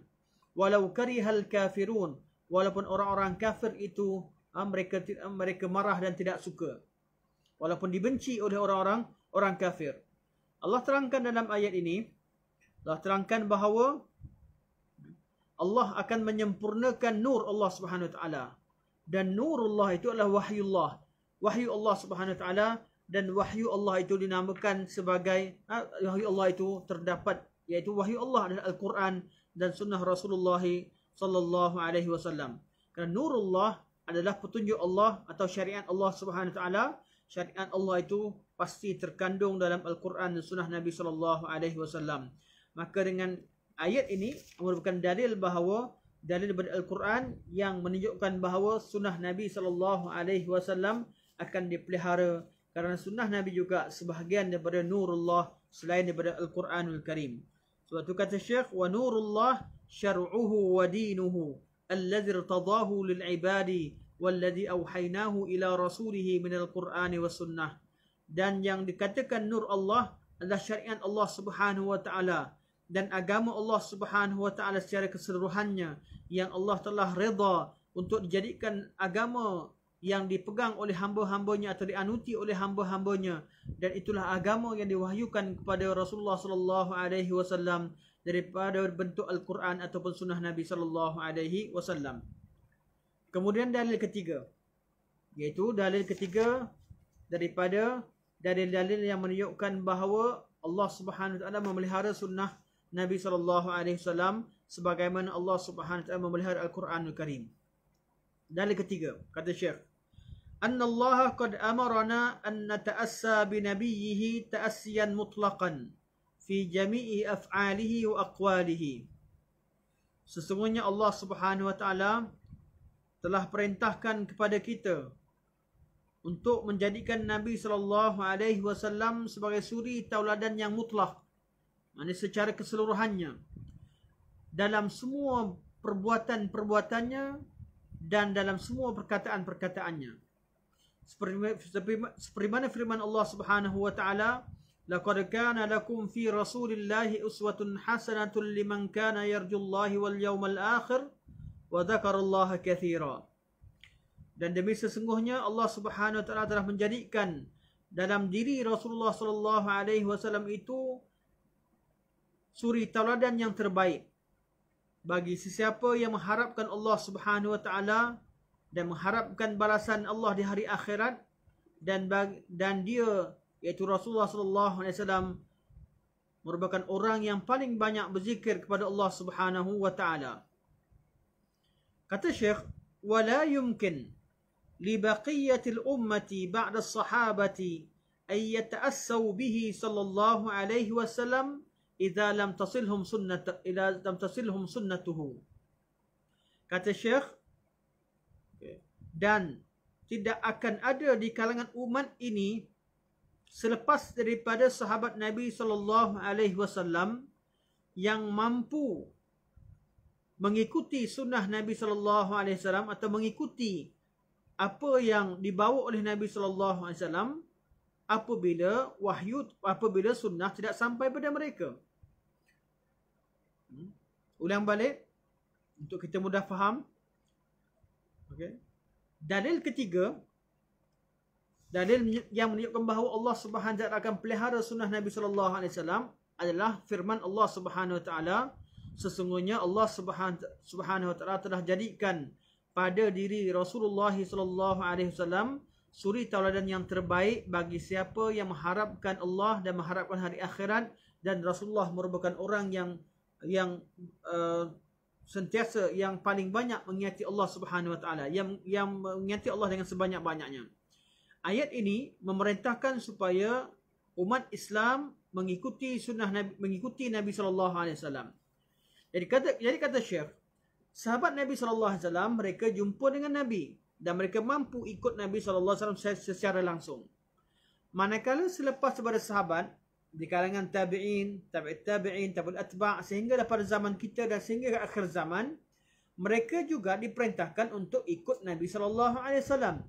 Walau karihal kafirun. Walaupun orang-orang kafir itu ah, mereka ah, mereka marah dan tidak suka. Walaupun dibenci oleh orang-orang orang kafir. Allah terangkan dalam ayat ini. Allah terangkan bahawa Allah akan menyempurnakan nur Allah subhanahu wa ta'ala dan nurullah itu adalah Wahyu Allah. wahyu Allah Subhanahu taala dan wahyu Allah itu dinamakan sebagai ha, wahyu Allah itu terdapat iaitu wahyu Allah adalah al-Quran dan sunnah Rasulullah sallallahu alaihi wasallam kerana nurullah adalah petunjuk Allah atau syariat Allah Subhanahu taala syariat Allah itu pasti terkandung dalam al-Quran dan sunnah Nabi sallallahu alaihi wasallam maka dengan ayat ini merupakan dalil bahawa dalil daripada Al-Quran yang menunjukkan bahawa sunnah Nabi sallallahu alaihi wasallam akan dipelihara kerana sunnah Nabi juga sebahagian daripada nurullah selain daripada Al-Quranul Karim. Sebab kata Syekh wa nurullah syar'uhu wa dinuhu alladhi irtadahu lil ibadi walladhi awhaynahu ila rasulih min al-Quran was sunnah. Dan yang dikatakan nur Allah adalah syariat Allah Subhanahu wa taala dan agama Allah Subhanahu Wa Taala secara keseluruhannya yang Allah telah redha untuk dijadikan agama yang dipegang oleh hamba-hambanya atau dianuti oleh hamba-hambanya dan itulah agama yang diwahyukan kepada Rasulullah sallallahu alaihi wasallam daripada bentuk al-Quran ataupun sunnah Nabi sallallahu alaihi wasallam. Kemudian dalil ketiga iaitu dalil ketiga daripada dalil-dalil yang menunjukkan bahawa Allah Subhanahu Wa taala memelihara sunnah Nabi sallallahu alaihi wasallam sebagaimana Allah Subhanahu taala memelihara Al-Quranul Al Karim. Dan yang ketiga, kata Syekh, "Anna Allah qad amarana an nata'assa bi nabiyhi ta'assiyan mutlaqan fi jami'i af'alihi wa aqwalihi." Sesungguhnya Allah Subhanahu wa taala telah perintahkan kepada kita untuk menjadikan Nabi sallallahu alaihi wasallam sebagai suri tauladan yang mutlak Maksudnya secara keseluruhannya Dalam semua perbuatan-perbuatannya Dan dalam semua perkataan-perkataannya seperti, mana firman Allah subhanahu wa ta'ala Laqad kana lakum fi rasulillahi uswatun hasanatun liman kana yarjullahi wal yawmal akhir Wa dhakarallaha kathira Dan demi sesungguhnya Allah subhanahu wa ta'ala telah menjadikan Dalam diri Rasulullah sallallahu alaihi wasallam itu suri tauladan yang terbaik bagi sesiapa yang mengharapkan Allah Subhanahu Wa Taala dan mengharapkan balasan Allah di hari akhirat dan dan dia iaitu Rasulullah sallallahu alaihi wasallam merupakan orang yang paling banyak berzikir kepada Allah Subhanahu wa taala. Kata Syekh, "Wa la yumkin li baqiyyati al-ummati ba'da as-sahabati ay yata'assaw bihi sallallahu alaihi wasallam idza lam tasilhum sunnat idza lam tasilhum sunnatuhu kata syekh okay. dan tidak akan ada di kalangan umat ini selepas daripada sahabat nabi saw yang mampu mengikuti sunnah nabi saw atau mengikuti apa yang dibawa oleh nabi saw alaihi apabila wahyu apabila sunnah tidak sampai pada mereka. Hmm. Ulang balik untuk kita mudah faham. Okey. Dalil ketiga dalil yang menunjukkan bahawa Allah Subhanahu taala akan pelihara sunnah Nabi sallallahu alaihi wasallam adalah firman Allah Subhanahu taala sesungguhnya Allah Subhanahu taala telah jadikan pada diri Rasulullah sallallahu alaihi wasallam suri tauladan yang terbaik bagi siapa yang mengharapkan Allah dan mengharapkan hari akhirat dan Rasulullah merupakan orang yang yang uh, sentiasa yang paling banyak mengingati Allah Subhanahu Wa Taala yang yang mengingati Allah dengan sebanyak-banyaknya. Ayat ini memerintahkan supaya umat Islam mengikuti sunnah Nabi, mengikuti Nabi sallallahu alaihi wasallam. Jadi kata jadi kata Syekh, sahabat Nabi sallallahu alaihi wasallam mereka jumpa dengan Nabi dan mereka mampu ikut Nabi SAW secara langsung. Manakala selepas kepada sahabat, di kalangan tabi'in, tabi'at tabi'in, tabi'at atba' sehingga pada zaman kita dan sehingga ke akhir zaman, mereka juga diperintahkan untuk ikut Nabi SAW.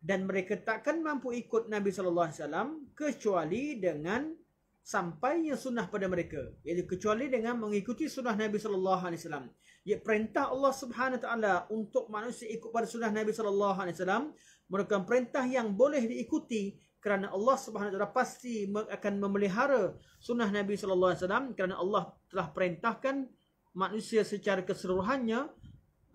Dan mereka takkan mampu ikut Nabi SAW kecuali dengan sampainya sunnah pada mereka. Iaitu kecuali dengan mengikuti sunnah Nabi SAW ia perintah Allah Subhanahu taala untuk manusia ikut pada sunnah Nabi sallallahu alaihi wasallam merupakan perintah yang boleh diikuti kerana Allah Subhanahu taala pasti akan memelihara sunnah Nabi sallallahu alaihi wasallam kerana Allah telah perintahkan manusia secara keseluruhannya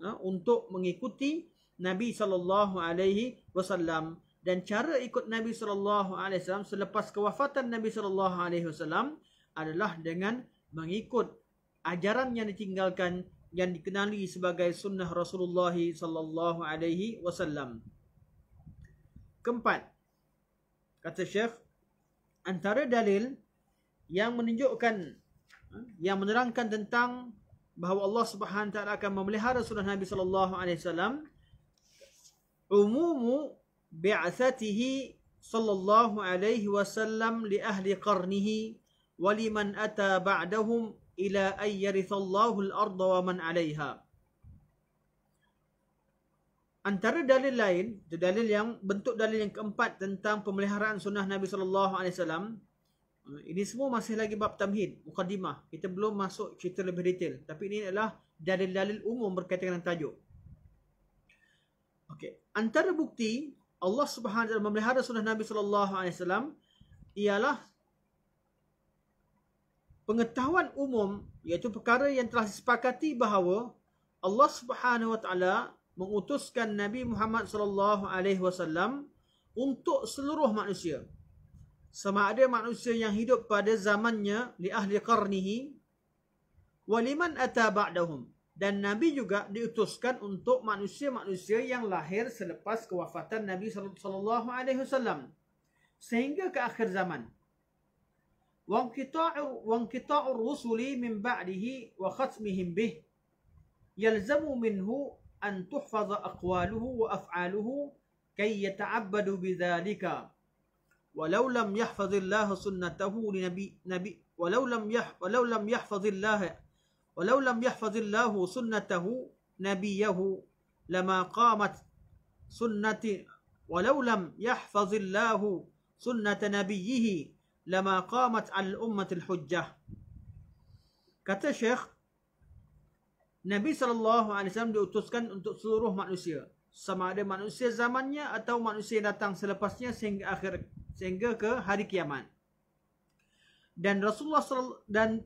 ha, untuk mengikuti Nabi sallallahu alaihi wasallam dan cara ikut Nabi sallallahu alaihi wasallam selepas kewafatan Nabi sallallahu alaihi wasallam adalah dengan mengikut ajaran yang ditinggalkan yang dikenali sebagai sunnah Rasulullah sallallahu alaihi wasallam. Keempat. Kata Syekh, antara dalil yang menunjukkan ha, yang menerangkan tentang bahawa Allah Subhanahu taala akan memelihara sunnah Nabi sallallahu alaihi wasallam umumu bi'asatih sallallahu alaihi wasallam li ahli qarnihi wa liman ata ba'dahum ila ay yarithallahu al-ardha wa man 'alayha. Antara dalil lain, dalil yang bentuk dalil yang keempat tentang pemeliharaan sunnah Nabi sallallahu alaihi wasallam. Ini semua masih lagi bab tamhid, mukadimah. Kita belum masuk cerita lebih detail. Tapi ini adalah dalil-dalil umum berkaitan dengan tajuk. Okey, antara bukti Allah Subhanahu memelihara sunnah Nabi sallallahu alaihi wasallam ialah pengetahuan umum iaitu perkara yang telah disepakati bahawa Allah Subhanahu Wa Taala mengutuskan Nabi Muhammad Sallallahu Alaihi Wasallam untuk seluruh manusia. Sama ada manusia yang hidup pada zamannya li ahli qarnihi waliman ata ba'dahum dan nabi juga diutuskan untuk manusia-manusia yang lahir selepas kewafatan Nabi sallallahu alaihi wasallam sehingga ke akhir zaman. وانقطاع وانقطاع الرسل من بعده وختمهم به يلزم منه أن تحفظ أقواله وأفعاله كي يتعبد بذلك ولو لم يحفظ الله سنته لنبي نبي ولو لم يح ولو لم يحفظ الله ولو لم يحفظ الله سنته نبيه لما قامت سنة ولو لم يحفظ الله سنة نبيه lama qamat al al hujjah kata syekh nabi sallallahu alaihi wasallam diutuskan untuk seluruh manusia sama ada manusia zamannya atau manusia yang datang selepasnya sehingga akhir sehingga ke hari kiamat dan rasulullah dan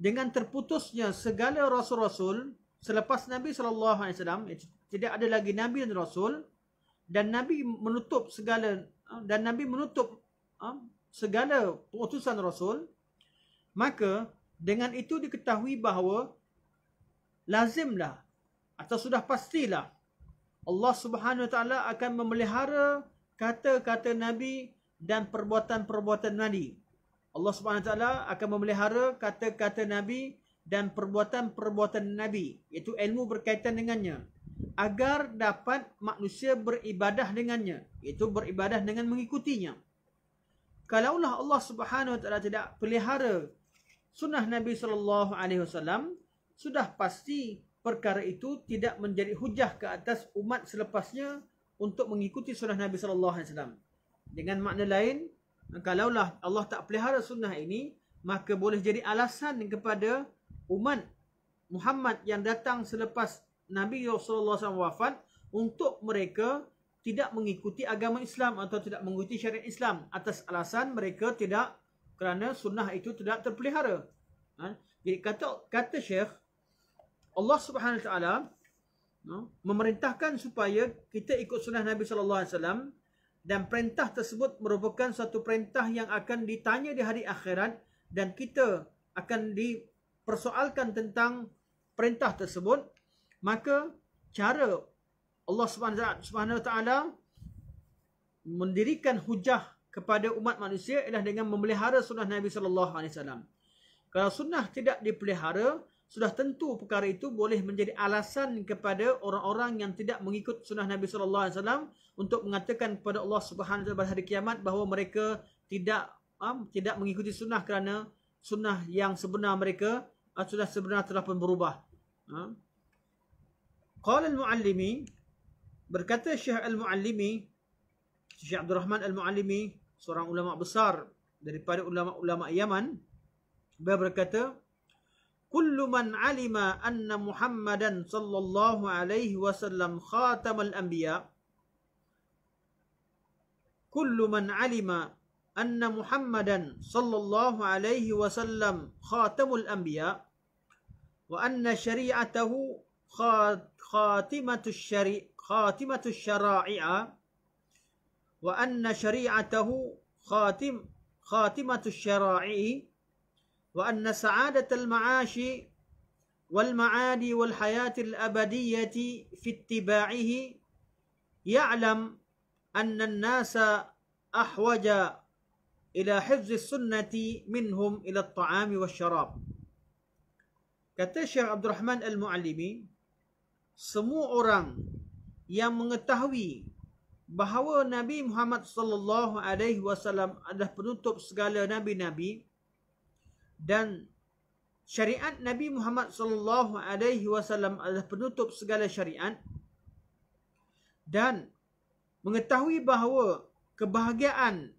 dengan terputusnya segala rasul-rasul selepas nabi sallallahu alaihi wasallam tidak ada lagi nabi dan rasul dan nabi menutup segala dan nabi menutup ah, segala utusan rasul maka dengan itu diketahui bahawa lazimlah atau sudah pastilah Allah Subhanahu Wa Taala akan memelihara kata-kata nabi dan perbuatan-perbuatan nabi Allah Subhanahu Wa Taala akan memelihara kata-kata nabi dan perbuatan-perbuatan nabi iaitu ilmu berkaitan dengannya agar dapat manusia beribadah dengannya iaitu beribadah dengan mengikutinya Kalaulah Allah Subhanahu Wa Taala tidak pelihara sunnah Nabi Sallallahu Alaihi Wasallam, sudah pasti perkara itu tidak menjadi hujah ke atas umat selepasnya untuk mengikuti sunnah Nabi Sallallahu Alaihi Wasallam. Dengan makna lain, kalaulah Allah tak pelihara sunnah ini, maka boleh jadi alasan kepada umat Muhammad yang datang selepas Nabi Sallallahu Alaihi Wasallam wafat untuk mereka tidak mengikuti agama Islam atau tidak mengikuti syariat Islam atas alasan mereka tidak kerana sunnah itu tidak terpelihara. Ha? Jadi kata kata Syekh Allah Subhanahu Wa taala no, memerintahkan supaya kita ikut sunnah Nabi sallallahu alaihi wasallam dan perintah tersebut merupakan satu perintah yang akan ditanya di hari akhirat dan kita akan dipersoalkan tentang perintah tersebut maka cara Allah Subhanahu Taala mendirikan hujah kepada umat manusia ialah dengan memelihara sunnah Nabi Sallallahu Alaihi Wasallam. Kalau sunnah tidak dipelihara, sudah tentu perkara itu boleh menjadi alasan kepada orang-orang yang tidak mengikut sunnah Nabi Sallallahu Alaihi Wasallam untuk mengatakan kepada Allah Subhanahu Wa Taala hari kiamat bahawa mereka tidak um, tidak mengikuti sunnah kerana sunnah yang sebenar mereka sudah sebenar telah pun berubah. Ha? Qala al-muallimi Berkata Syekh Al-Muallimi, Syekh Abdul Rahman Al-Muallimi, seorang ulama besar daripada ulama-ulama Yaman, beliau berkata, "Kullu man 'alima anna Muhammadan sallallahu alaihi wasallam khatamal anbiya" Kullu man 'alima anna Muhammadan sallallahu alaihi wasallam khatamul anbiya wa anna syari'atahu khatimatus syari' خاتمة الشرائع وأن شريعته خاتم خاتمة الشرائع وأن سعادة المعاش والمعاد والحياة الأبدية في اتباعه يعلم أن الناس أحوج إلى حفظ السنة منهم إلى الطعام والشراب كتشع عبد الرحمن المعلمي Al-Mu'allimi semua orang yang mengetahui bahawa Nabi Muhammad sallallahu alaihi wasallam adalah penutup segala nabi-nabi dan syariat Nabi Muhammad sallallahu alaihi wasallam adalah penutup segala syariat dan mengetahui bahawa kebahagiaan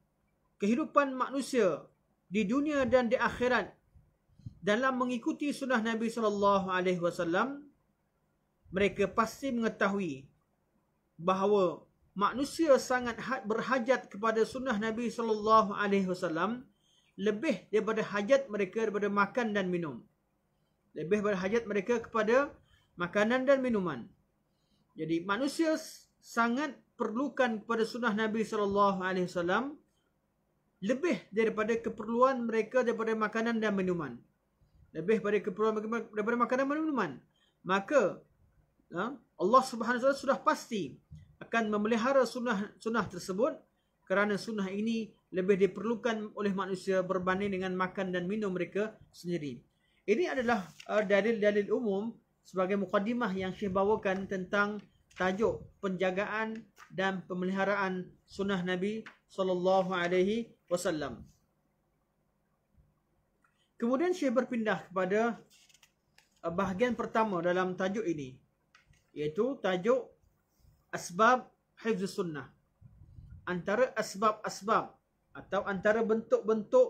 kehidupan manusia di dunia dan di akhirat dalam mengikuti sunnah Nabi sallallahu alaihi wasallam mereka pasti mengetahui bahawa manusia sangat ha- berhajat kepada sunnah Nabi sallallahu alaihi wasallam lebih daripada hajat mereka daripada makan dan minum. Lebih daripada hajat mereka kepada makanan dan minuman. Jadi manusia sangat perlukan kepada sunnah Nabi sallallahu alaihi wasallam lebih daripada keperluan mereka daripada makanan dan minuman. Lebih daripada keperluan mereka daripada makanan dan minuman. Maka Ya? Allah Subhanahu Wataala sudah pasti akan memelihara sunnah-sunnah tersebut kerana sunnah ini lebih diperlukan oleh manusia berbanding dengan makan dan minum mereka sendiri. Ini adalah uh, dalil-dalil uh, umum sebagai mukadimah yang saya bawakan tentang tajuk penjagaan dan pemeliharaan sunnah Nabi sallallahu alaihi wasallam. Kemudian saya berpindah kepada uh, bahagian pertama dalam tajuk ini iaitu tajuk asbab hifz sunnah antara asbab-asbab atau antara bentuk-bentuk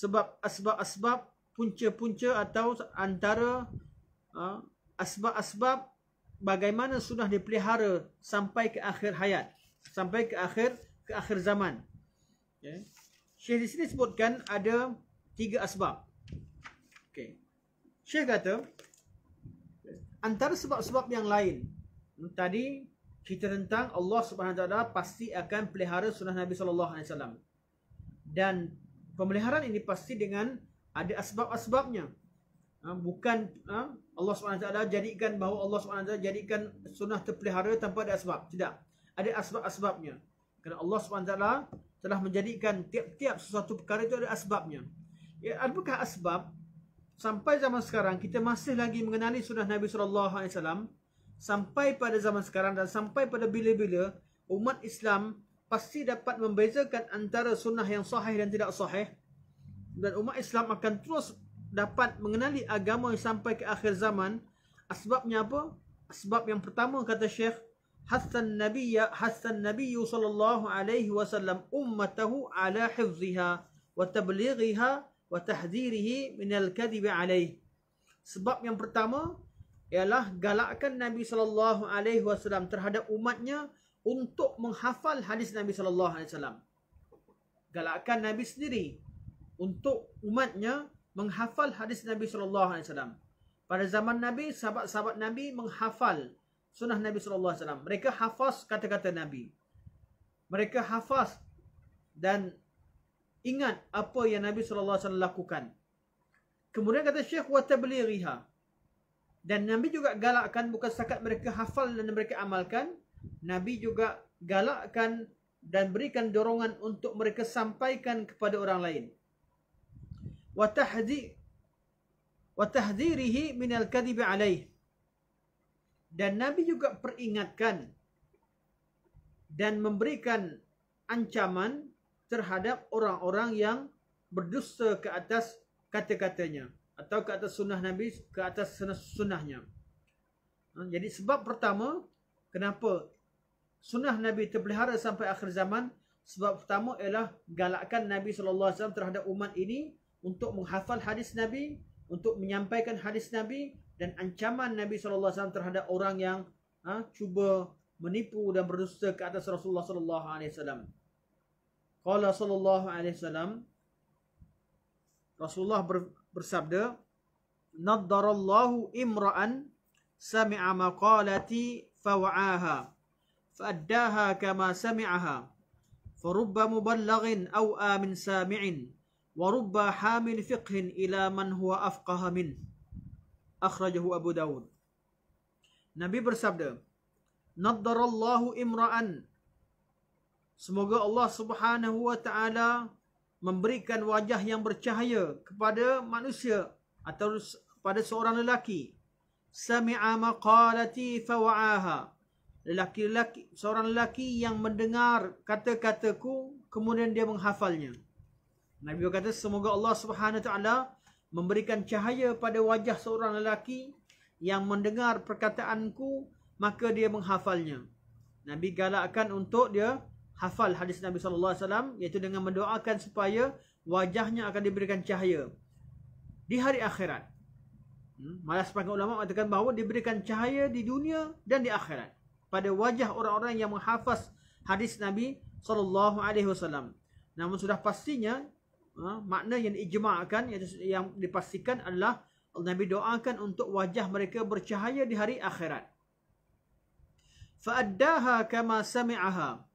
sebab asbab-asbab punca-punca atau antara uh, asbab-asbab bagaimana sunnah dipelihara sampai ke akhir hayat sampai ke akhir ke akhir zaman okay. Syekh di sini sebutkan ada tiga asbab okay. Syekh kata antara sebab-sebab yang lain tadi kita tentang Allah Subhanahu Wa Taala pasti akan pelihara sunnah Nabi Sallallahu Alaihi Wasallam dan pemeliharaan ini pasti dengan ada asbab-asbabnya ha, bukan ha, Allah Subhanahu Wa Taala jadikan bahawa Allah Subhanahu Wa Taala jadikan sunnah terpelihara tanpa ada asbab tidak ada asbab-asbabnya kerana Allah Subhanahu Wa Taala telah menjadikan tiap-tiap sesuatu perkara itu ada asbabnya ya, apakah asbab sampai zaman sekarang kita masih lagi mengenali sunnah Nabi sallallahu alaihi wasallam sampai pada zaman sekarang dan sampai pada bila-bila umat Islam pasti dapat membezakan antara sunnah yang sahih dan tidak sahih dan umat Islam akan terus dapat mengenali agama yang sampai ke akhir zaman sebabnya apa sebab yang pertama kata Syekh hasan nabiyya hasan nabiy sallallahu alaihi wasallam ummatahu ala hifziha wa tablighiha wa tahdhirihi min al-kadhibi alayh. Sebab yang pertama ialah galakkan Nabi sallallahu alaihi wasallam terhadap umatnya untuk menghafal hadis Nabi sallallahu alaihi wasallam. Galakkan Nabi sendiri untuk umatnya menghafal hadis Nabi sallallahu alaihi wasallam. Pada zaman Nabi sahabat-sahabat Nabi menghafal sunnah Nabi sallallahu alaihi wasallam. Mereka hafaz kata-kata Nabi. Mereka hafaz dan ingat apa yang Nabi sallallahu alaihi wasallam lakukan. Kemudian kata Syekh wa tablighiha. Dan Nabi juga galakkan bukan sekadar mereka hafal dan mereka amalkan, Nabi juga galakkan dan berikan dorongan untuk mereka sampaikan kepada orang lain. Wa tahdhi wa tahdhirihi min al-kadhib alayh. Dan Nabi juga peringatkan dan memberikan ancaman terhadap orang-orang yang berdusta ke atas kata-katanya atau ke atas sunnah Nabi, ke atas sunnahnya ha, Jadi sebab pertama, kenapa sunnah Nabi terpelihara sampai akhir zaman? Sebab pertama ialah galakkan Nabi SAW terhadap umat ini untuk menghafal hadis Nabi, untuk menyampaikan hadis Nabi dan ancaman Nabi SAW terhadap orang yang ha, cuba menipu dan berdusta ke atas Rasulullah SAW. Qala sallallahu alaihi wasallam Rasulullah bersabda Naddarallahu imra'an sami'a maqalati fawa'aha fa'addaha kama sami'aha farubba muballighin aw amin sami'in wa rubba hamil fiqhin ila man huwa afqaha min akhrajahu Abu Dawud Nabi bersabda Naddarallahu imra'an Semoga Allah Subhanahu Wa Taala memberikan wajah yang bercahaya kepada manusia atau pada seorang lelaki. Sami'a maqalati fawa'aha. Lelaki-lelaki, seorang lelaki yang mendengar kata-kataku kemudian dia menghafalnya. Nabi berkata semoga Allah Subhanahu Taala memberikan cahaya pada wajah seorang lelaki yang mendengar perkataanku maka dia menghafalnya. Nabi galakkan untuk dia hafal hadis Nabi sallallahu alaihi wasallam iaitu dengan mendoakan supaya wajahnya akan diberikan cahaya di hari akhirat. Hmm, malah sepanjang ulama mengatakan bahawa diberikan cahaya di dunia dan di akhirat pada wajah orang-orang yang menghafaz hadis Nabi sallallahu alaihi wasallam. Namun sudah pastinya ha, makna yang diijmakan iaitu yang dipastikan adalah Nabi doakan untuk wajah mereka bercahaya di hari akhirat. Fa'addaha kama sami'aha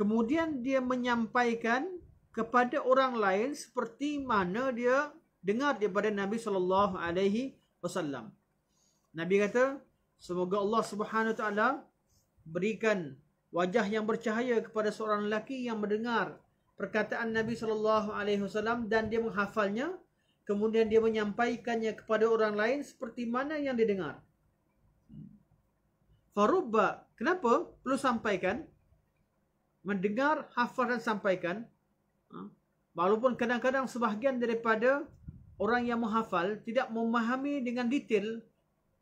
Kemudian dia menyampaikan kepada orang lain seperti mana dia dengar daripada Nabi sallallahu alaihi wasallam. Nabi kata, semoga Allah Subhanahu taala berikan wajah yang bercahaya kepada seorang lelaki yang mendengar perkataan Nabi sallallahu alaihi wasallam dan dia menghafalnya, kemudian dia menyampaikannya kepada orang lain seperti mana yang didengar. Faruba, kenapa perlu sampaikan? mendengar, hafal dan sampaikan. Ha, walaupun kadang-kadang sebahagian daripada orang yang muhafal tidak memahami dengan detail.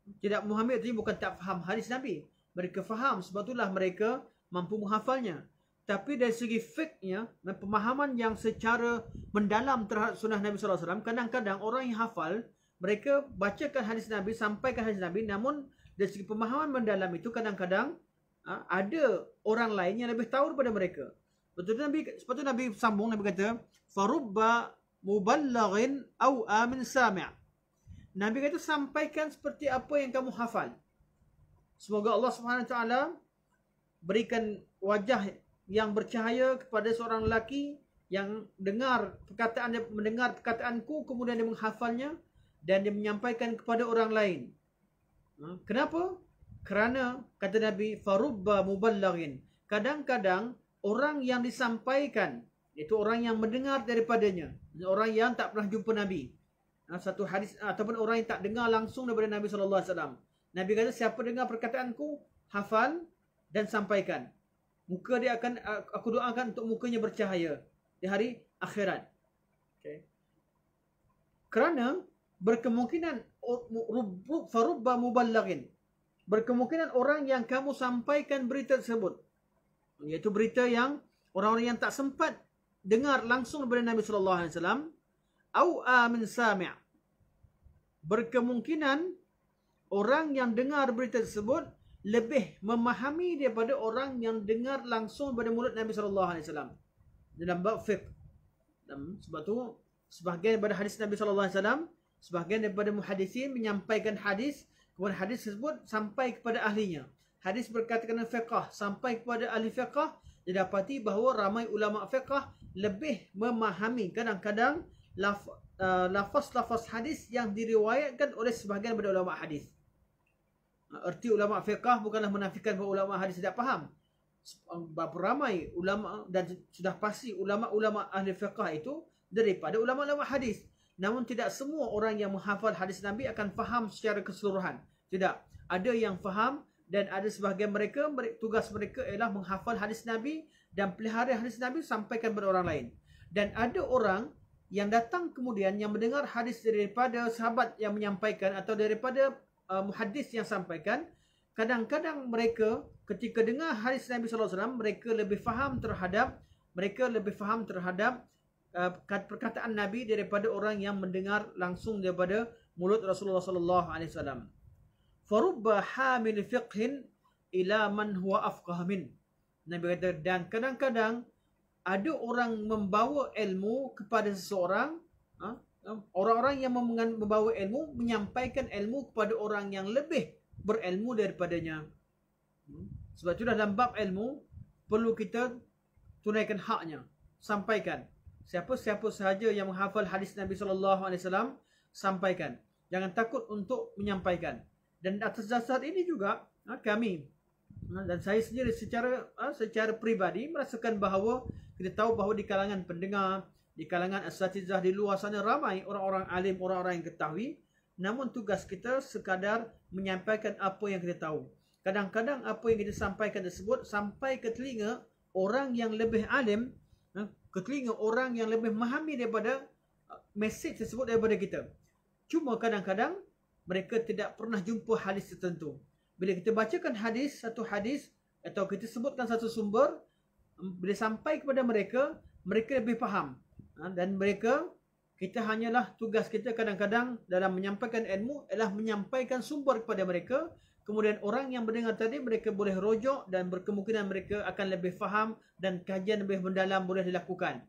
Tidak memahami artinya bukan tak faham hadis Nabi. Mereka faham sebab itulah mereka mampu muhafalnya. Tapi dari segi fiknya pemahaman yang secara mendalam terhadap sunnah Nabi SAW. Kadang-kadang orang yang hafal mereka bacakan hadis Nabi, sampaikan hadis Nabi. Namun dari segi pemahaman mendalam itu kadang-kadang ha, ada orang lain yang lebih tahu daripada mereka. Betul tu Nabi sebab Nabi sambung Nabi kata farubba muballighin aw amin sami'. Nabi kata sampaikan seperti apa yang kamu hafal. Semoga Allah Subhanahu taala berikan wajah yang bercahaya kepada seorang lelaki yang dengar perkataan dia mendengar perkataanku kemudian dia menghafalnya dan dia menyampaikan kepada orang lain. Ha? Kenapa? Kerana kata Nabi farubba muballighin. Kadang-kadang orang yang disampaikan itu orang yang mendengar daripadanya, orang yang tak pernah jumpa Nabi. Ha, satu hadis ataupun orang yang tak dengar langsung daripada Nabi saw. Nabi kata siapa dengar perkataanku, hafal dan sampaikan. Muka dia akan aku doakan untuk mukanya bercahaya di hari akhirat. Okay. Kerana berkemungkinan farubba muballighin berkemungkinan orang yang kamu sampaikan berita tersebut iaitu berita yang orang-orang yang tak sempat dengar langsung daripada Nabi sallallahu alaihi wasallam au amin sami' berkemungkinan orang yang dengar berita tersebut lebih memahami daripada orang yang dengar langsung daripada mulut Nabi sallallahu alaihi wasallam dalam bab fiqh dalam sebab tu sebahagian daripada hadis Nabi sallallahu alaihi wasallam sebahagian daripada muhadisin menyampaikan hadis Kemudian hadis tersebut sampai kepada ahlinya. Hadis berkata kena fiqah sampai kepada ahli fiqah. Dia dapati bahawa ramai ulama' fiqah lebih memahami kadang-kadang uh, lafaz-lafaz hadis yang diriwayatkan oleh sebahagian daripada ulama' hadis. Uh, erti ulama' fiqah bukanlah menafikan bahawa ulama' hadis tidak faham. Berapa ramai ulama' dan sudah pasti ulama' ulama' ahli fiqah itu daripada ulama' ulama' hadis. Namun tidak semua orang yang menghafal hadis Nabi akan faham secara keseluruhan. Tidak. Ada yang faham dan ada sebahagian mereka, tugas mereka ialah menghafal hadis Nabi dan pelihara hadis Nabi sampaikan kepada orang lain. Dan ada orang yang datang kemudian yang mendengar hadis daripada sahabat yang menyampaikan atau daripada uh, muhadis yang sampaikan. Kadang-kadang mereka ketika dengar hadis Nabi SAW, mereka lebih faham terhadap, mereka lebih faham terhadap, uh, perkataan Nabi daripada orang yang mendengar langsung daripada mulut Rasulullah sallallahu alaihi wasallam. Farubba hamil fiqhin ila man huwa afqah min. Nabi kata dan kadang-kadang ada orang membawa ilmu kepada seseorang, ha, orang-orang ha? yang membawa ilmu menyampaikan ilmu kepada orang yang lebih berilmu daripadanya. Hmm. Sebab itulah dalam bab ilmu perlu kita tunaikan haknya, sampaikan siapa-siapa sahaja yang menghafal hadis Nabi sallallahu alaihi wasallam sampaikan jangan takut untuk menyampaikan dan atas dasar ini juga ha, kami ha, dan saya sendiri secara ha, secara peribadi merasakan bahawa kita tahu bahawa di kalangan pendengar di kalangan asatizah di luar sana ramai orang-orang alim orang-orang yang ketahui namun tugas kita sekadar menyampaikan apa yang kita tahu kadang-kadang apa yang kita sampaikan tersebut sampai ke telinga orang yang lebih alim ke telinga orang yang lebih memahami daripada uh, mesej tersebut daripada kita. Cuma kadang-kadang mereka tidak pernah jumpa hadis tertentu. Bila kita bacakan hadis, satu hadis atau kita sebutkan satu sumber, um, bila sampai kepada mereka, mereka lebih faham. Ha, dan mereka, kita hanyalah tugas kita kadang-kadang dalam menyampaikan ilmu adalah menyampaikan sumber kepada mereka Kemudian orang yang mendengar tadi mereka boleh rojok dan berkemungkinan mereka akan lebih faham dan kajian lebih mendalam boleh dilakukan.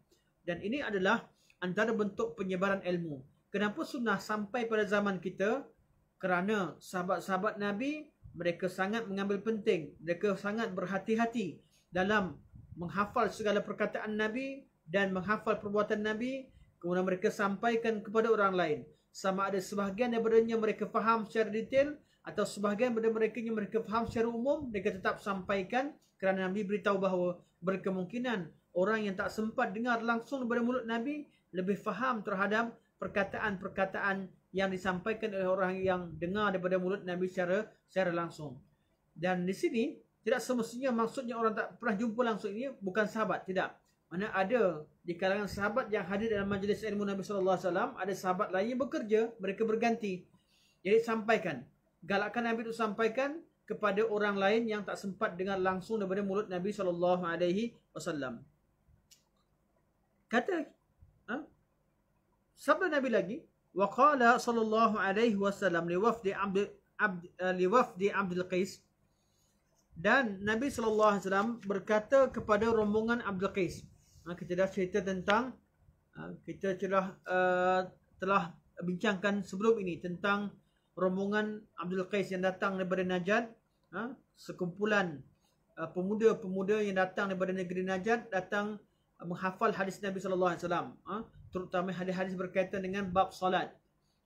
Dan ini adalah antara bentuk penyebaran ilmu. Kenapa sunnah sampai pada zaman kita? Kerana sahabat-sahabat Nabi mereka sangat mengambil penting. Mereka sangat berhati-hati dalam menghafal segala perkataan Nabi dan menghafal perbuatan Nabi. Kemudian mereka sampaikan kepada orang lain. Sama ada sebahagian daripadanya mereka faham secara detail atau sebahagian benda mereka yang mereka faham secara umum mereka tetap sampaikan kerana Nabi beritahu bahawa berkemungkinan orang yang tak sempat dengar langsung daripada mulut Nabi lebih faham terhadap perkataan-perkataan yang disampaikan oleh orang yang dengar daripada mulut Nabi secara secara langsung. Dan di sini tidak semestinya maksudnya orang tak pernah jumpa langsung ini bukan sahabat, tidak. Mana ada di kalangan sahabat yang hadir dalam majlis ilmu Nabi sallallahu alaihi wasallam ada sahabat lain yang bekerja, mereka berganti. Jadi sampaikan galakan Nabi itu sampaikan kepada orang lain yang tak sempat dengar langsung daripada mulut Nabi sallallahu alaihi wasallam. Kata ha? Sabda Nabi lagi, wa qala sallallahu alaihi wasallam li wafdi Abd, Abd eh, li wafdi Abdul Qais dan Nabi sallallahu alaihi wasallam berkata kepada rombongan Abdul Qais. Ha, kita dah cerita tentang ha, kita telah uh, telah bincangkan sebelum ini tentang rombongan Abdul Qais yang datang daripada Najat ha? sekumpulan uh, pemuda-pemuda uh, yang datang daripada negeri Najat datang uh, menghafal hadis Nabi sallallahu alaihi wasallam ha? terutama hadis-hadis berkaitan dengan bab solat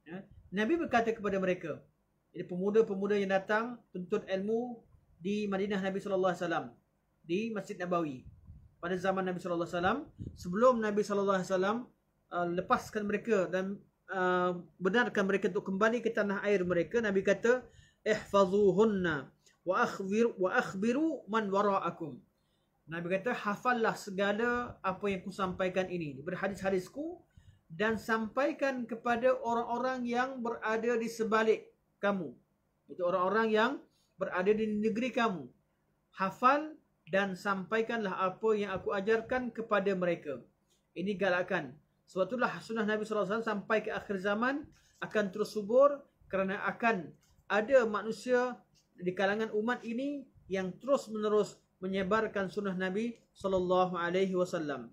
ya? Nabi berkata kepada mereka jadi pemuda-pemuda yang datang tuntut ilmu di Madinah Nabi sallallahu alaihi wasallam di Masjid Nabawi pada zaman Nabi sallallahu alaihi wasallam sebelum Nabi sallallahu alaihi wasallam uh, lepaskan mereka dan Ah, benarkan mereka untuk kembali ke tanah air mereka nabi kata ihfazuhunna wa akhbir wa akhbiru man waraakum nabi kata hafallah segala apa yang ku sampaikan ini berhadis-hadisku dan sampaikan kepada orang-orang yang berada di sebalik kamu itu orang-orang yang berada di negeri kamu hafal dan sampaikanlah apa yang aku ajarkan kepada mereka ini galakan sebab itulah sunnah Nabi SAW sampai ke akhir zaman akan terus subur kerana akan ada manusia di kalangan umat ini yang terus menerus menyebarkan sunnah Nabi SAW.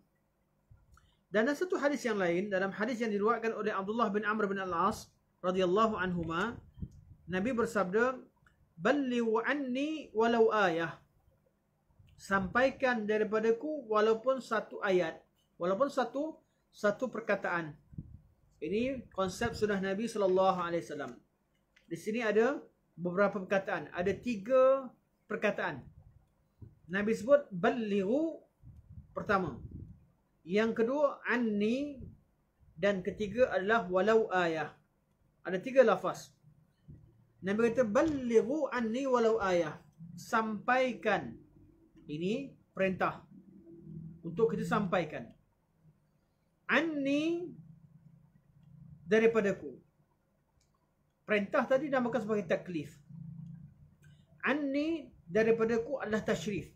Dan ada satu hadis yang lain dalam hadis yang diriwayatkan oleh Abdullah bin Amr bin Al-As radhiyallahu anhuma Nabi bersabda balliw anni walau ayah sampaikan daripadaku walaupun satu ayat walaupun satu satu perkataan. Ini konsep sunnah Nabi sallallahu alaihi wasallam. Di sini ada beberapa perkataan. Ada tiga perkataan. Nabi sebut balighu pertama. Yang kedua anni dan ketiga adalah walau ayah. Ada tiga lafaz. Nabi kata balighu anni walau ayah. Sampaikan. Ini perintah untuk kita sampaikan anni daripadaku perintah tadi dinamakan sebagai taklif anni daripadaku adalah tashrif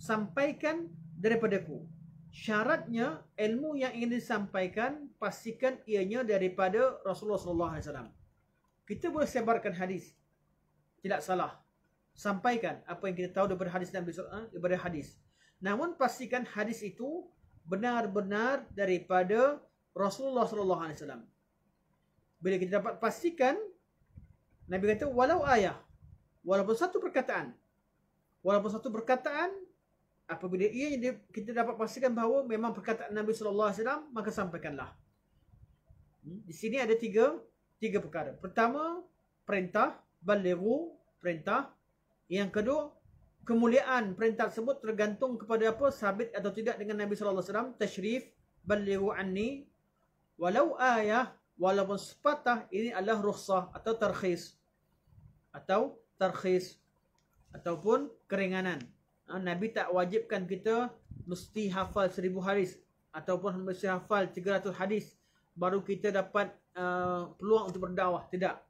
sampaikan daripadaku syaratnya ilmu yang ingin disampaikan pastikan ianya daripada Rasulullah SAW. kita boleh sebarkan hadis tidak salah sampaikan apa yang kita tahu daripada hadis Nabi sallallahu daripada hadis namun pastikan hadis itu benar-benar daripada Rasulullah sallallahu alaihi wasallam. Bila kita dapat pastikan Nabi kata walau ayah walaupun satu perkataan walaupun satu perkataan apabila ia kita dapat pastikan bahawa memang perkataan Nabi sallallahu alaihi wasallam maka sampaikanlah. Hmm? Di sini ada tiga tiga perkara. Pertama perintah balighu perintah. Yang kedua kemuliaan perintah tersebut tergantung kepada apa sabit atau tidak dengan Nabi sallallahu alaihi wasallam tasyrif balighu anni walau ayah walaupun sepatah ini adalah rukhsah atau tarkhis atau tarkhis ataupun keringanan ha, Nabi tak wajibkan kita mesti hafal seribu hadis ataupun mesti hafal 300 hadis baru kita dapat uh, peluang untuk berdakwah tidak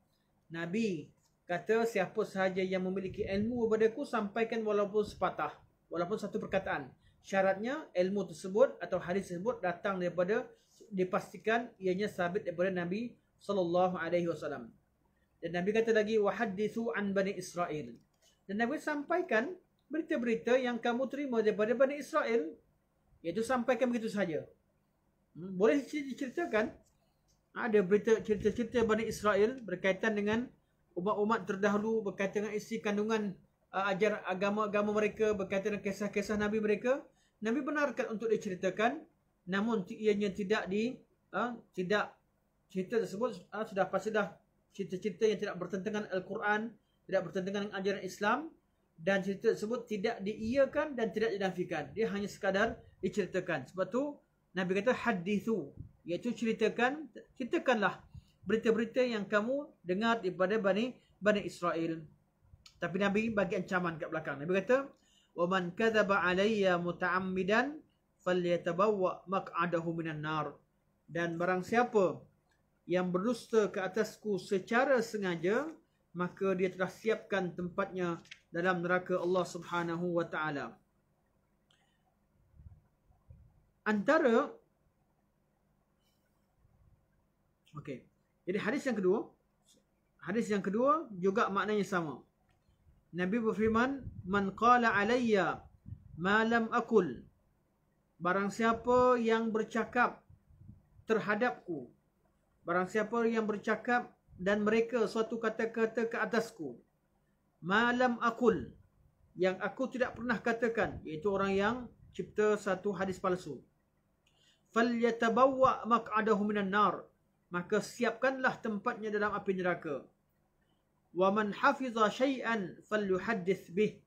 Nabi Kata siapa sahaja yang memiliki ilmu kepada aku sampaikan walaupun sepatah. Walaupun satu perkataan. Syaratnya ilmu tersebut atau hadis tersebut datang daripada dipastikan ianya sabit daripada Nabi SAW. Dan Nabi kata lagi wahadithu an bani Israel. Dan Nabi sampaikan berita-berita yang kamu terima daripada bani Israel iaitu sampaikan begitu saja. Hmm, boleh diceritakan ada berita cerita-cerita bani Israel berkaitan dengan umat-umat terdahulu berkaitan dengan isi kandungan uh, ajar agama-agama mereka berkaitan dengan kisah-kisah Nabi mereka Nabi benarkan untuk diceritakan namun ianya tidak di uh, tidak cerita tersebut uh, sudah pasti dah cerita-cerita yang tidak bertentangan Al-Quran tidak bertentangan dengan ajaran Islam dan cerita tersebut tidak diiyakan dan tidak dinafikan dia hanya sekadar diceritakan sebab tu Nabi kata hadithu iaitu ceritakan ceritakanlah berita-berita yang kamu dengar daripada Bani Bani Israel. Tapi Nabi bagi ancaman kat belakang. Nabi kata, "Waman kadzaba alayya muta'ammidan falyatabawwa maq'adahu minan nar." Dan barang siapa yang berdusta ke atasku secara sengaja, maka dia telah siapkan tempatnya dalam neraka Allah Subhanahu wa taala. Antara Okay. Jadi hadis yang kedua Hadis yang kedua juga maknanya sama Nabi berfirman Man qala alaiya Ma lam akul Barang siapa yang bercakap Terhadapku Barang siapa yang bercakap Dan mereka suatu kata-kata ke atasku Ma lam akul Yang aku tidak pernah katakan Iaitu orang yang cipta satu hadis palsu Fal yatabawa mak'adahu minan nar maka siapkanlah tempatnya dalam api neraka wa man hafiza shay'an falyuhaddith bih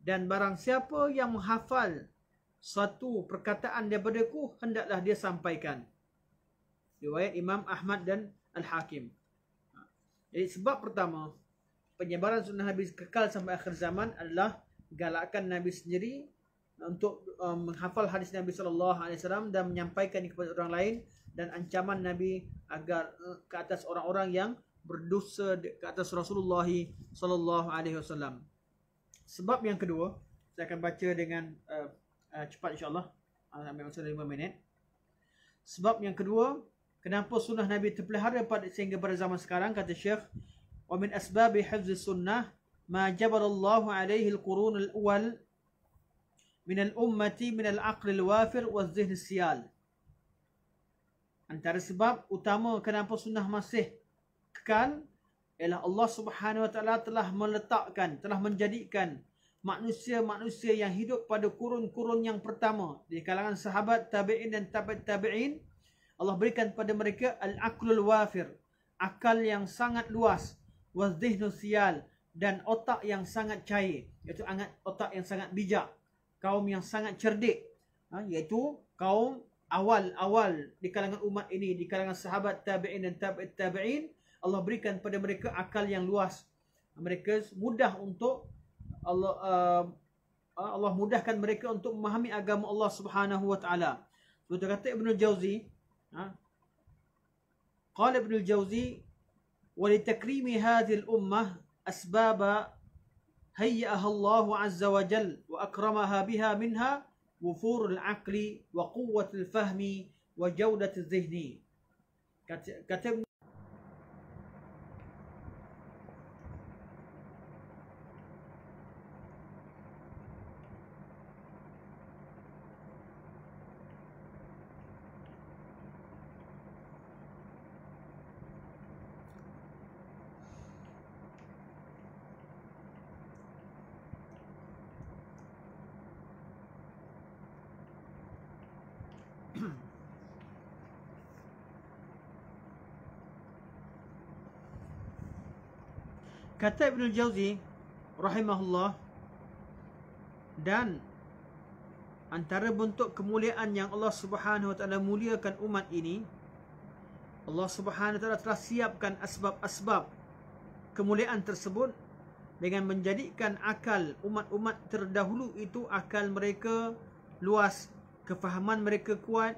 dan barang siapa yang menghafal satu perkataan daripadaku hendaklah dia sampaikan riwayat Imam Ahmad dan Al Hakim jadi sebab pertama penyebaran sunnah Nabi kekal sampai akhir zaman adalah galakkan Nabi sendiri eh, untuk eh, menghafal hadis Nabi sallallahu alaihi wasallam dan menyampaikan kepada orang lain dan ancaman Nabi agar ke atas orang-orang yang berdosa ke atas Rasulullah sallallahu alaihi wasallam. Sebab yang kedua, saya akan baca dengan uh, uh, cepat insya-Allah. Ah, ambil masa 5 minit. Sebab yang kedua, kenapa sunnah Nabi terpelihara pada sehingga pada zaman sekarang kata Syekh, "Wa min asbabi hifzi sunnah ma jabara Allah alaihi al-qurun al-awwal min al-ummati min al-aql al-wafir wa al-dhihn al-siyal." Antara sebab utama kenapa sunnah masih kekal ialah Allah Subhanahu Wa Taala telah meletakkan, telah menjadikan manusia-manusia yang hidup pada kurun-kurun yang pertama di kalangan sahabat tabi'in dan tabi'in Allah berikan kepada mereka al-aqlul wafir, akal yang sangat luas, wazihnu sial dan otak yang sangat cair, iaitu otak yang sangat bijak, kaum yang sangat cerdik, ha, iaitu kaum awal-awal di kalangan umat ini, di kalangan sahabat tabi'in dan tabi'in, tabi Allah berikan pada mereka akal yang luas. Mereka mudah untuk Allah uh, Allah mudahkan mereka untuk memahami agama Allah Subhanahu wa taala. Sebut kata Ibnu Jauzi, ha. Qala Ibnu Jauzi wa li takrimi hadhihi al-ummah asbaba hayya'aha Allah 'azza wa jalla wa akramaha biha minha وفور العقل وقوة الفهم وجودة الذهن كتبنا kata Ibn Jauzi rahimahullah dan antara bentuk kemuliaan yang Allah Subhanahu wa taala muliakan umat ini Allah Subhanahu wa taala telah siapkan asbab-asbab kemuliaan tersebut dengan menjadikan akal umat-umat terdahulu itu akal mereka luas kefahaman mereka kuat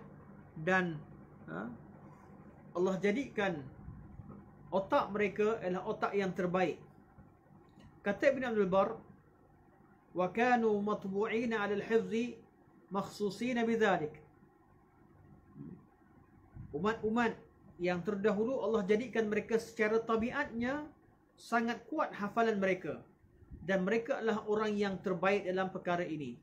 dan ha, Allah jadikan otak mereka adalah otak yang terbaik kata Ibn Abdul Bar wa kanu matbu'ina 'ala al-hifz makhsusin bidzalik umat-umat yang terdahulu Allah jadikan mereka secara tabiatnya sangat kuat hafalan mereka dan mereka adalah orang yang terbaik dalam perkara ini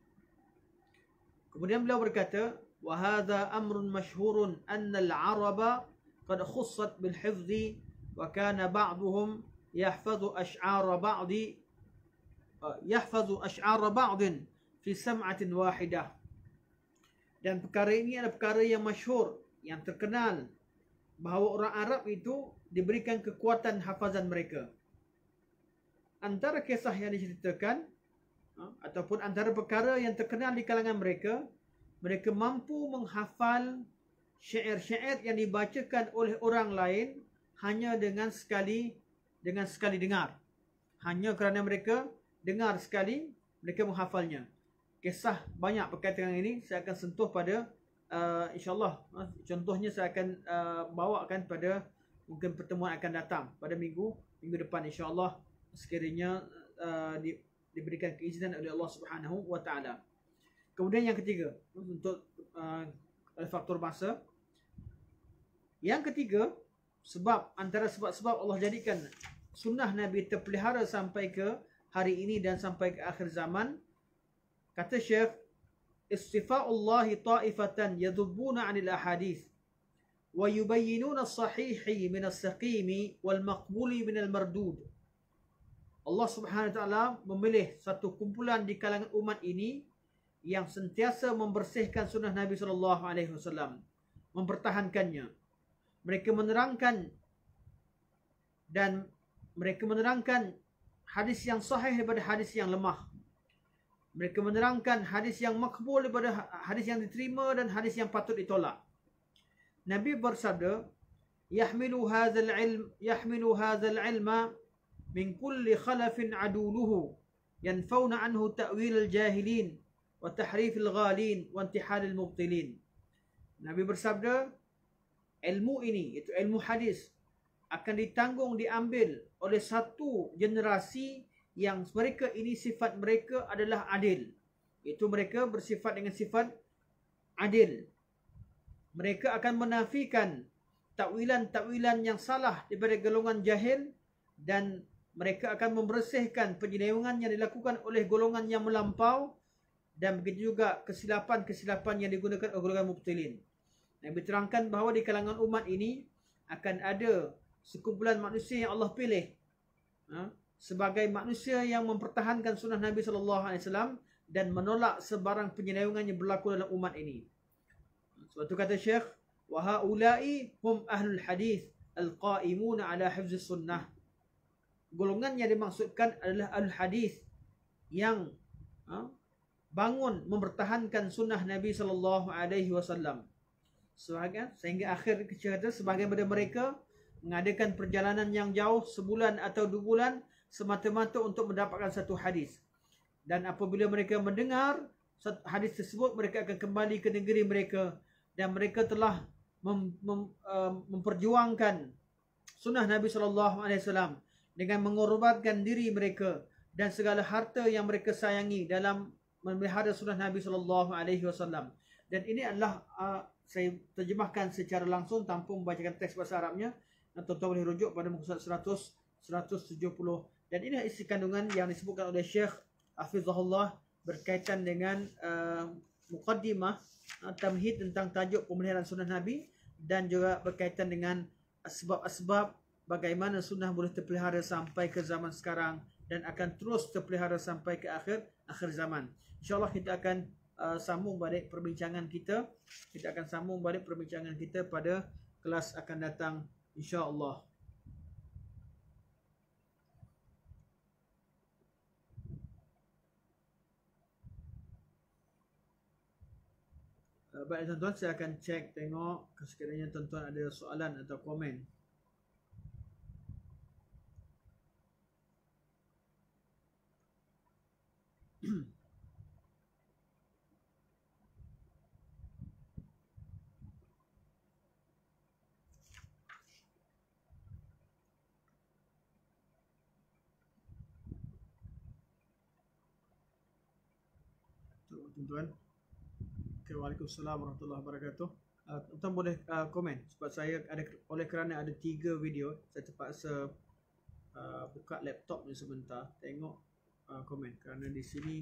kemudian beliau berkata wa hadha amrun mashhurun anna al-araba qad khussat bil-hifz wa kana ba'dhum يحفظ أشعار بعض يحفظ أشعار بعض fi سمعة واحدة dan perkara ini adalah perkara yang masyhur yang terkenal bahawa orang Arab itu diberikan kekuatan hafazan mereka antara kisah yang diceritakan ha, ataupun antara perkara yang terkenal di kalangan mereka mereka mampu menghafal syair-syair yang dibacakan oleh orang lain hanya dengan sekali dengan sekali dengar. Hanya kerana mereka dengar sekali, mereka menghafalnya. Kisah banyak berkaitan dengan ini, saya akan sentuh pada uh, insyaAllah. Uh, contohnya saya akan uh, bawakan pada mungkin pertemuan akan datang pada minggu minggu depan insyaAllah. Sekiranya uh, di, diberikan keizinan oleh Allah Subhanahu SWT. Kemudian yang ketiga, untuk uh, faktor masa. Yang ketiga, sebab antara sebab-sebab Allah jadikan sunnah Nabi terpelihara sampai ke hari ini dan sampai ke akhir zaman kata Syekh istifa'ullah ta'ifatan yadhubuna 'anil ahadith wa yubayyinuna as-sahihi min as-saqim wal maqbuli min al-mardud Allah Subhanahu wa ta'ala memilih satu kumpulan di kalangan umat ini yang sentiasa membersihkan sunnah Nabi saw, mempertahankannya mereka menerangkan dan mereka menerangkan hadis yang sahih daripada hadis yang lemah mereka menerangkan hadis yang makbul daripada hadis yang diterima dan hadis yang patut ditolak nabi bersabda yahmilu hadzal ilm yahmilu hadzal ilma min kulli khalafin aduluhu yanfauna anhu ta'wil al-jahilin wa tahrif al-ghalin wa intihal al-mubtilin nabi bersabda ilmu ini iaitu ilmu hadis akan ditanggung diambil oleh satu generasi yang mereka ini sifat mereka adalah adil iaitu mereka bersifat dengan sifat adil mereka akan menafikan takwilan-takwilan yang salah daripada golongan jahil dan mereka akan membersihkan penyelewengan yang dilakukan oleh golongan yang melampau dan begitu juga kesilapan-kesilapan yang digunakan oleh golongan mubtilin dan berterangkan bahawa di kalangan umat ini akan ada sekumpulan manusia yang Allah pilih ha? sebagai manusia yang mempertahankan sunnah Nabi sallallahu alaihi wasallam dan menolak sebarang penyelewengan yang berlaku dalam umat ini. Sebab tu kata Syekh, Wahai ulai hum ahlu hadis al qaimun 'ala hifz sunnah Golongan yang dimaksudkan adalah ahlul hadis yang ha? bangun mempertahankan sunnah Nabi sallallahu alaihi wasallam sebahagian sehingga akhir kecerdasan sebagai daripada mereka mengadakan perjalanan yang jauh sebulan atau dua bulan semata-mata untuk mendapatkan satu hadis dan apabila mereka mendengar hadis tersebut mereka akan kembali ke negeri mereka dan mereka telah mem, mem, uh, memperjuangkan sunnah Nabi sallallahu alaihi wasallam dengan mengorbankan diri mereka dan segala harta yang mereka sayangi dalam memelihara sunnah Nabi sallallahu alaihi wasallam dan ini adalah uh, saya terjemahkan secara langsung tanpa membacakan teks bahasa Arabnya. Tuan-tuan boleh rujuk pada muka surat 100, 170. Dan ini isi kandungan yang disebutkan oleh Syekh Hafizullah berkaitan dengan uh, eh, mukaddimah uh, eh, tamhid tentang tajuk pemeliharaan sunnah Nabi dan juga berkaitan dengan sebab-sebab bagaimana sunnah boleh terpelihara sampai ke zaman sekarang dan akan terus terpelihara sampai ke akhir akhir zaman. Insya Allah kita akan uh, sambung balik perbincangan kita. Kita akan sambung balik perbincangan kita pada kelas akan datang insya-Allah. Uh, baik tuan-tuan, saya akan cek tengok sekiranya tuan-tuan ada soalan atau komen. tuan-tuan. Okay, Waalaikumsalam warahmatullahi wabarakatuh. Uh, ah, tuan boleh uh, komen sebab saya ada oleh kerana ada tiga video saya terpaksa uh, buka laptop ni sebentar tengok uh, komen kerana di sini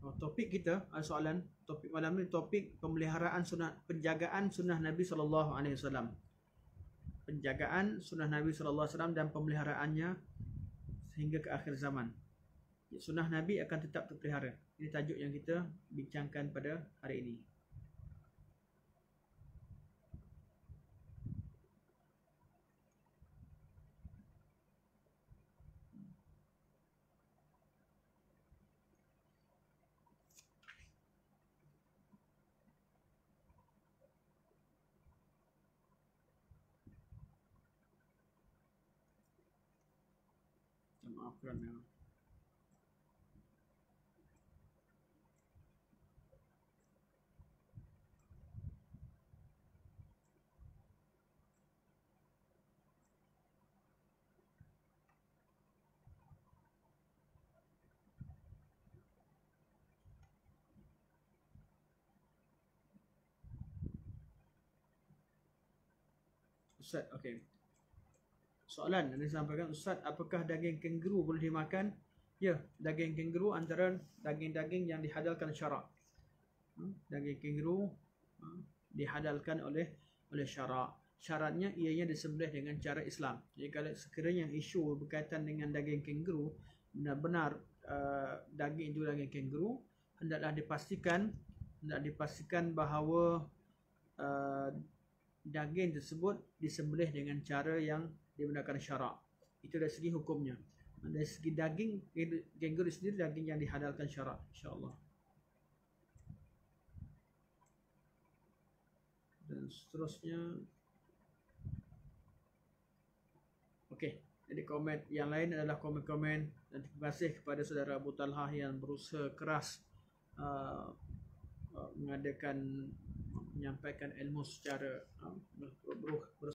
oh, topik kita ada soalan topik malam ni topik pemeliharaan sunnah penjagaan sunnah Nabi saw. penjagaan sunnah Nabi saw dan pemeliharaannya sehingga ke akhir zaman sunnah Nabi akan tetap terpelihara. Ini tajuk yang kita bincangkan pada hari ini. Ustaz, okey. Soalan yang disampaikan Ustaz, apakah daging kenguru boleh dimakan? Ya, daging kenguru antara daging-daging yang dihadalkan syarak. Hmm, daging kenguru hmm, dihadalkan oleh oleh syarak. Syaratnya ianya disembelih dengan cara Islam. Jadi kalau sekiranya isu berkaitan dengan daging kenguru benar-benar uh, daging itu daging kenguru, hendaklah dipastikan hendak dipastikan bahawa uh, daging tersebut disembelih dengan cara yang dibenarkan syarak. Itu dari segi hukumnya. Dari segi daging, kanguru sendiri daging yang dihadalkan syarak. InsyaAllah. Dan seterusnya. Okey. Jadi komen yang lain adalah komen-komen dan terima kasih kepada saudara Abu Talha yang berusaha keras uh, uh, mengadakan menyampaikan ilmu secara um, ber, ber, ber, ber,